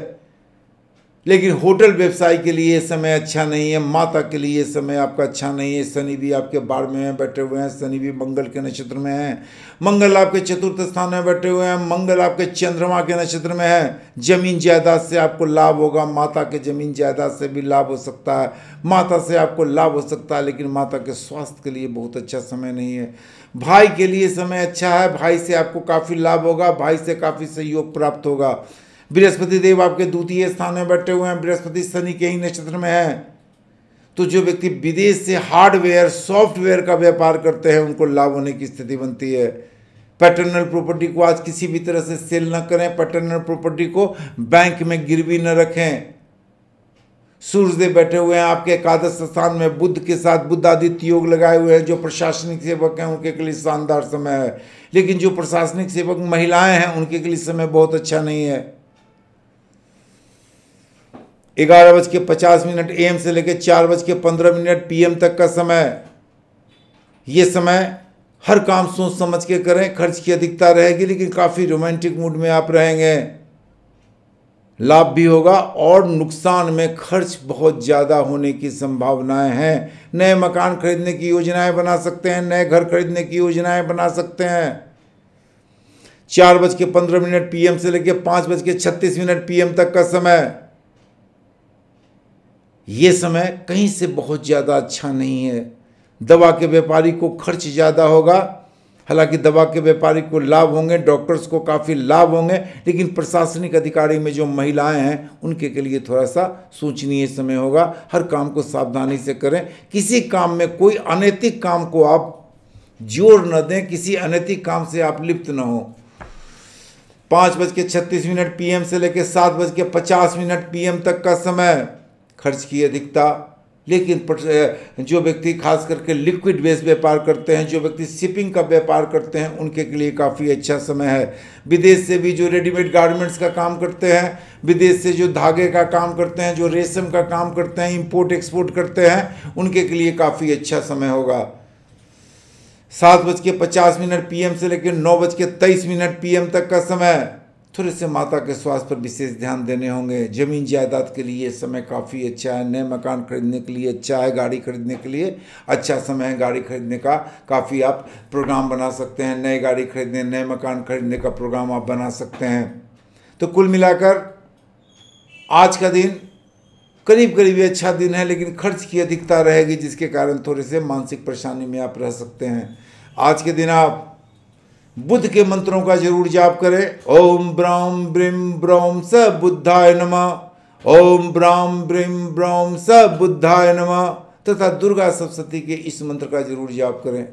लेकिन होटल व्यवसाय के लिए समय अच्छा नहीं है माता के लिए समय आपका अच्छा नहीं है शनि भी आपके बाढ़ में बैठे हुए हैं शनि भी मंगल के नक्षत्र में है मंगल आपके चतुर्थ स्थान में बैठे हुए हैं मंगल आपके चंद्रमा के नक्षत्र में है जमीन जायदाद से आपको लाभ होगा माता के जमीन जायदाद से भी लाभ हो सकता है माता से आपको लाभ हो सकता है लेकिन माता के स्वास्थ्य के लिए बहुत अच्छा समय नहीं है भाई के लिए समय अच्छा है भाई से आपको काफ़ी लाभ होगा भाई से काफ़ी सहयोग प्राप्त होगा बृहस्पति देव आपके द्वितीय स्थान में बैठे हुए हैं बृहस्पति शनि के ही नक्षत्र में है तो जो व्यक्ति विदेश से हार्डवेयर सॉफ्टवेयर का व्यापार करते हैं उनको लाभ होने की स्थिति बनती है पैटर्नल प्रॉपर्टी को आज किसी भी तरह से सेल न करें पैटर्नल प्रॉपर्टी को बैंक में गिरवी न रखें सूर्यदेव बैठे हुए हैं आपके एकादश स्थान में बुद्ध के साथ बुद्ध आदित्य योग लगाए हुए हैं जो प्रशासनिक सेवक हैं उनके के लिए शानदार समय है लेकिन जो प्रशासनिक सेवक महिलाएं हैं उनके के लिए समय बहुत अच्छा नहीं है ग्यारह बज के पचास मिनट एम से लेकर चार बज के पंद्रह मिनट पीएम तक का समय ये समय हर काम सोच समझ के करें खर्च की अधिकता रहेगी लेकिन काफ़ी रोमांटिक मूड में आप रहेंगे लाभ भी होगा और नुकसान में खर्च बहुत ज़्यादा होने की संभावनाएं हैं नए मकान खरीदने की योजनाएं बना सकते हैं नए घर खरीदने की योजनाएं बना सकते हैं चार बज के पंद्रह मिनट पीएम से लेकर पाँच बज के छत्तीस मिनट पीएम तक का समय ये समय कहीं से बहुत ज़्यादा अच्छा नहीं है दवा के व्यापारी को खर्च ज़्यादा होगा हालांकि दवा के व्यापारी को लाभ होंगे डॉक्टर्स को काफ़ी लाभ होंगे लेकिन प्रशासनिक अधिकारी में जो महिलाएं हैं उनके के लिए थोड़ा सा सोचनीय समय होगा हर काम को सावधानी से करें किसी काम में कोई अनैतिक काम को आप जोर न दें किसी अनैतिक काम से आप लिप्त न हो पाँच बज के छत्तीस मिनट पीएम से लेकर सात बज के पचास मिनट पीएम तक का समय खर्च की अधिकता लेकिन जो व्यक्ति खास करके लिक्विड बेस व्यापार करते हैं जो व्यक्ति शिपिंग का व्यापार करते हैं उनके लिए काफ़ी अच्छा समय है विदेश से भी जो रेडीमेड गारमेंट्स का काम करते हैं विदेश से जो धागे का काम करते हैं जो रेशम का काम करते हैं इंपोर्ट एक्सपोर्ट करते हैं उनके लिए काफ़ी अच्छा समय होगा सात बज के पचास मिनट पीएम से लेकर नौ बज के तेईस मिनट पीएम तक का समय थोड़े से माता के स्वास्थ्य पर विशेष ध्यान देने होंगे ज़मीन जायदाद के लिए समय काफ़ी अच्छा है नए मकान खरीदने के लिए अच्छा है गाड़ी खरीदने के लिए अच्छा समय है गाड़ी खरीदने का काफ़ी आप प्रोग्राम बना सकते हैं नए गाड़ी खरीदने नए मकान खरीदने का प्रोग्राम आप बना सकते हैं तो कुल मिलाकर आज का दिन करीब करीब अच्छा दिन है लेकिन खर्च की अधिकता रहेगी जिसके कारण थोड़े से मानसिक परेशानी में आप रह सकते हैं आज के दिन आप बुद्ध के मंत्रों का जरूर जाप करें ओम ब्राम ब्रिम ब्रौम स बुद्धाय नम ओम ब्राम ब्रिम ब्रौम स बुद्धाय नम तथा दुर्गा सप्तती के इस मंत्र का जरूर जाप करें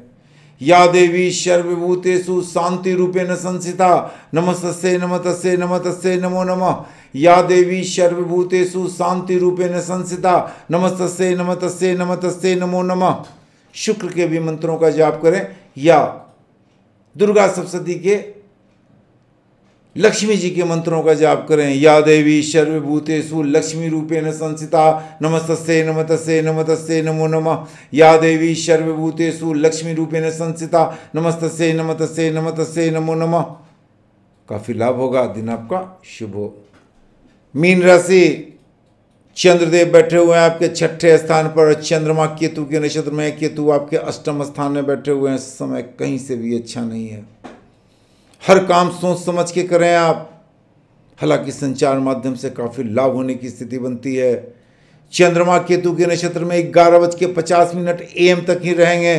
या देवी सर्वभूतेषु शांति रूपेण संसिता नमस्तस्य नमतस्य नमतस्य नमो नमः या देवी सर्वभूतेषु शांति रूपेण संसिता नमस्तस्य नमतस्य नमतस्य नमो नमः शुक्र के भी मंत्रों का जाप करें या दुर्गा सप्तती के लक्ष्मी जी के मंत्रों का जाप करें या देवी सर्वभूतेषु लक्ष्मी रूपे न संसिता नमस्तस्ते नमतस्ते नमतस्ते नमो नमः या देवी सर्वभूतेषु लक्ष्मी रूपे न संसिता नमस्तस्ते नमतस्ते नमतस्ते नमो नमः काफ़ी लाभ होगा दिन आपका शुभ हो मीन राशि चंद्रदेव बैठे हुए हैं आपके छठे स्थान पर चंद्रमा केतु के नक्षत्र में केतु आपके अष्टम स्थान में बैठे हुए हैं समय कहीं से भी अच्छा नहीं है हर काम सोच समझ के करें आप हालांकि संचार माध्यम से काफ़ी लाभ होने की स्थिति बनती है चंद्रमा केतु के नक्षत्र में ग्यारह बज के पचास मिनट एम तक ही रहेंगे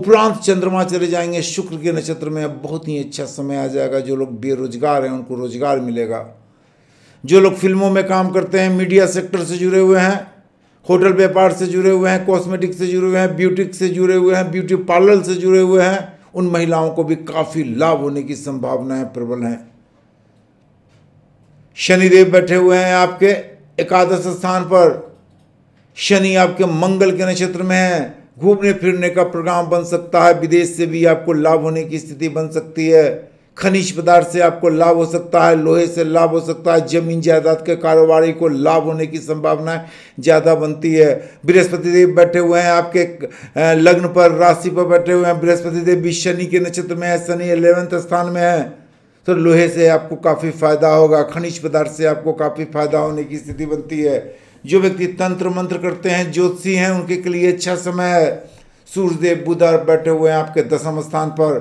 उपरांत चंद्रमा चले जाएंगे शुक्र के नक्षत्र में अब बहुत ही अच्छा समय आ जाएगा जो लोग बेरोजगार हैं उनको रोजगार मिलेगा जो लोग फिल्मों में काम करते हैं मीडिया सेक्टर से जुड़े हुए हैं होटल व्यापार से जुड़े हुए हैं कॉस्मेटिक से जुड़े हुए हैं ब्यूटिक से जुड़े हुए हैं ब्यूटी पार्लर से जुड़े हुए हैं उन महिलाओं को भी काफ़ी लाभ होने की संभावनाएं है, प्रबल हैं शनिदेव बैठे हुए हैं आपके एकादश स्थान पर शनि आपके मंगल के नक्षत्र में है घूमने फिरने का प्रोग्राम बन सकता है विदेश से भी आपको लाभ होने की स्थिति बन सकती है खनिज पदार्थ से आपको लाभ हो सकता है लोहे से लाभ हो सकता है जमीन जायदाद के कारोबारी को लाभ होने की संभावना ज़्यादा बनती है बृहस्पति देव बैठे हुए हैं आपके लग्न पर राशि पर बैठे हुए हैं बृहस्पति देव भी शनि के नक्षत्र में है शनि एलेवेंथ स्थान में है तो लोहे से आपको काफ़ी फायदा होगा खनिज पदार्थ से आपको काफ़ी फायदा होने की स्थिति बनती है जो व्यक्ति तंत्र मंत्र करते हैं ज्योतिषी हैं उनके लिए अच्छा समय है सूर्यदेव बुध और बैठे हुए हैं आपके दसम स्थान पर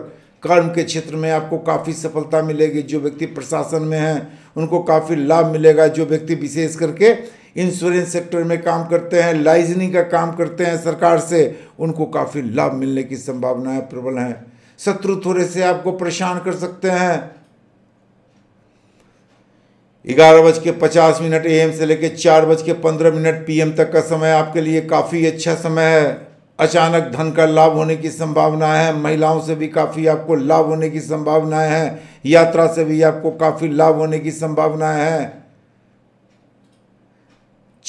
कर्म के क्षेत्र में आपको काफ़ी सफलता मिलेगी जो व्यक्ति प्रशासन में हैं उनको काफ़ी लाभ मिलेगा जो व्यक्ति विशेष करके इंश्योरेंस सेक्टर में काम करते हैं लाइजनिंग का काम करते हैं सरकार से उनको काफ़ी लाभ मिलने की संभावनाएं प्रबल हैं शत्रु थोड़े से आपको परेशान कर सकते हैं ग्यारह बज के पचास मिनट एम से लेकर चार बज के पंद्रह मिनट पीएम तक का समय आपके लिए काफ़ी अच्छा समय है अचानक धन का लाभ होने की संभावना है महिलाओं से भी काफ़ी आपको लाभ होने की संभावनाएं हैं यात्रा से भी आपको काफ़ी लाभ होने की संभावनाएं हैं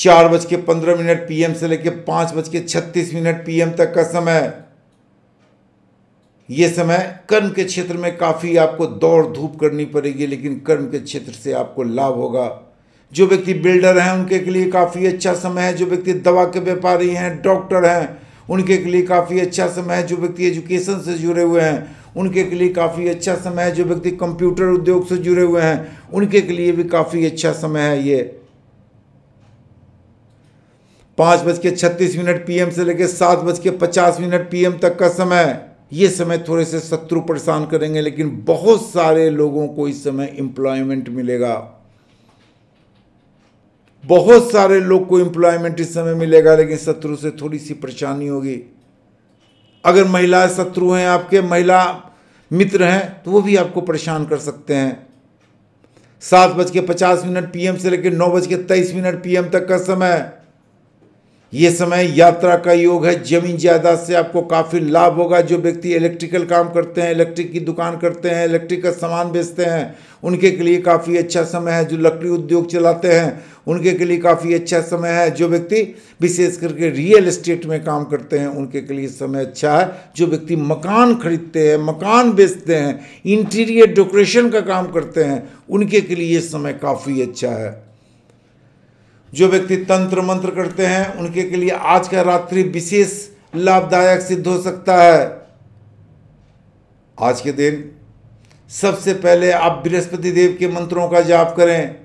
चार बज के पंद्रह मिनट पीएम से लेकर पाँच बज के छत्तीस मिनट पीएम तक का समय ये समय कर्म के क्षेत्र में काफ़ी आपको दौड़ धूप करनी पड़ेगी लेकिन कर्म के क्षेत्र से आपको लाभ होगा जो व्यक्ति बिल्डर हैं उनके लिए काफ़ी अच्छा समय है जो व्यक्ति दवा के व्यापारी हैं डॉक्टर हैं उनके लिए काफ़ी अच्छा समय है जो व्यक्ति एजुकेशन से जुड़े हुए हैं उनके के लिए काफ़ी अच्छा समय है जो व्यक्ति कंप्यूटर उद्योग से जुड़े हुए हैं उनके के लिए भी काफ़ी अच्छा समय है ये पाँच बज के छत्तीस मिनट पीएम से लेकर सात बज के पचास मिनट पीएम तक का समय ये समय थोड़े से शत्रु परेशान करेंगे लेकिन बहुत सारे लोगों को इस समय एम्प्लॉयमेंट मिलेगा बहुत सारे लोग को एम्प्लॉयमेंट इस समय मिलेगा लेकिन शत्रु से थोड़ी सी परेशानी होगी अगर महिला शत्रु हैं आपके महिला मित्र हैं तो वो भी आपको परेशान कर सकते हैं सात बज के पचास मिनट पीएम से लेकर नौ बज के तेईस मिनट पीएम तक का समय ये समय यात्रा का योग है जमीन जायदाद से आपको काफ़ी लाभ होगा जो व्यक्ति इलेक्ट्रिकल काम करते हैं इलेक्ट्रिक की दुकान करते हैं इलेक्ट्रिक का सामान बेचते हैं उनके के लिए काफ़ी अच्छा समय है जो लकड़ी उद्योग चलाते हैं उनके के लिए काफ़ी अच्छा समय है जो व्यक्ति विशेष करके रियल इस्टेट में काम करते हैं उनके के लिए समय अच्छा है जो व्यक्ति मकान खरीदते हैं मकान बेचते हैं इंटीरियर डेकोरेशन का काम करते हैं उनके के लिए समय काफ़ी अच्छा है जो व्यक्ति तंत्र मंत्र करते हैं उनके के लिए आज का रात्रि विशेष लाभदायक सिद्ध हो सकता है आज के दिन सबसे पहले आप बृहस्पति देव के मंत्रों का जाप करें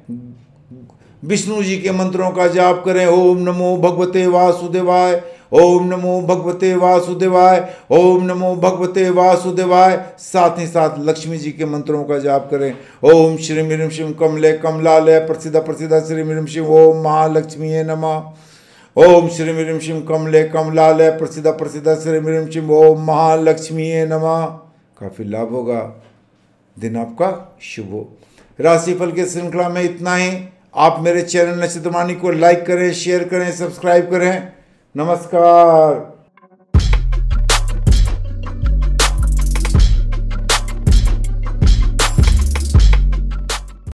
विष्णु जी के मंत्रों का जाप करें ओम नमो भगवते वासुदेवाय ओम नमो भगवते वासुदेवाय ओम नमो भगवते वासुदेवाय साथ ही साथ लक्ष्मी जी के मंत्रों का जाप करें ओम श्री मिरम शिव कमले कमलालय प्रसिद्ध प्रसिद्ध श्री मिरम शिव ओम महालक्ष्मी नमा ओम श्री मिरम शिव कमले कमलालय प्रसिद्ध प्रसिद्ध श्री मिरम शिव ओम महालक्ष्मी नमा काफ़ी लाभ होगा दिन आपका शुभ हो राशिफल के श्रृंखला में इतना ही आप मेरे चैनल नक्षत्रवाणी को लाइक करें शेयर करें सब्सक्राइब करें नमस्कार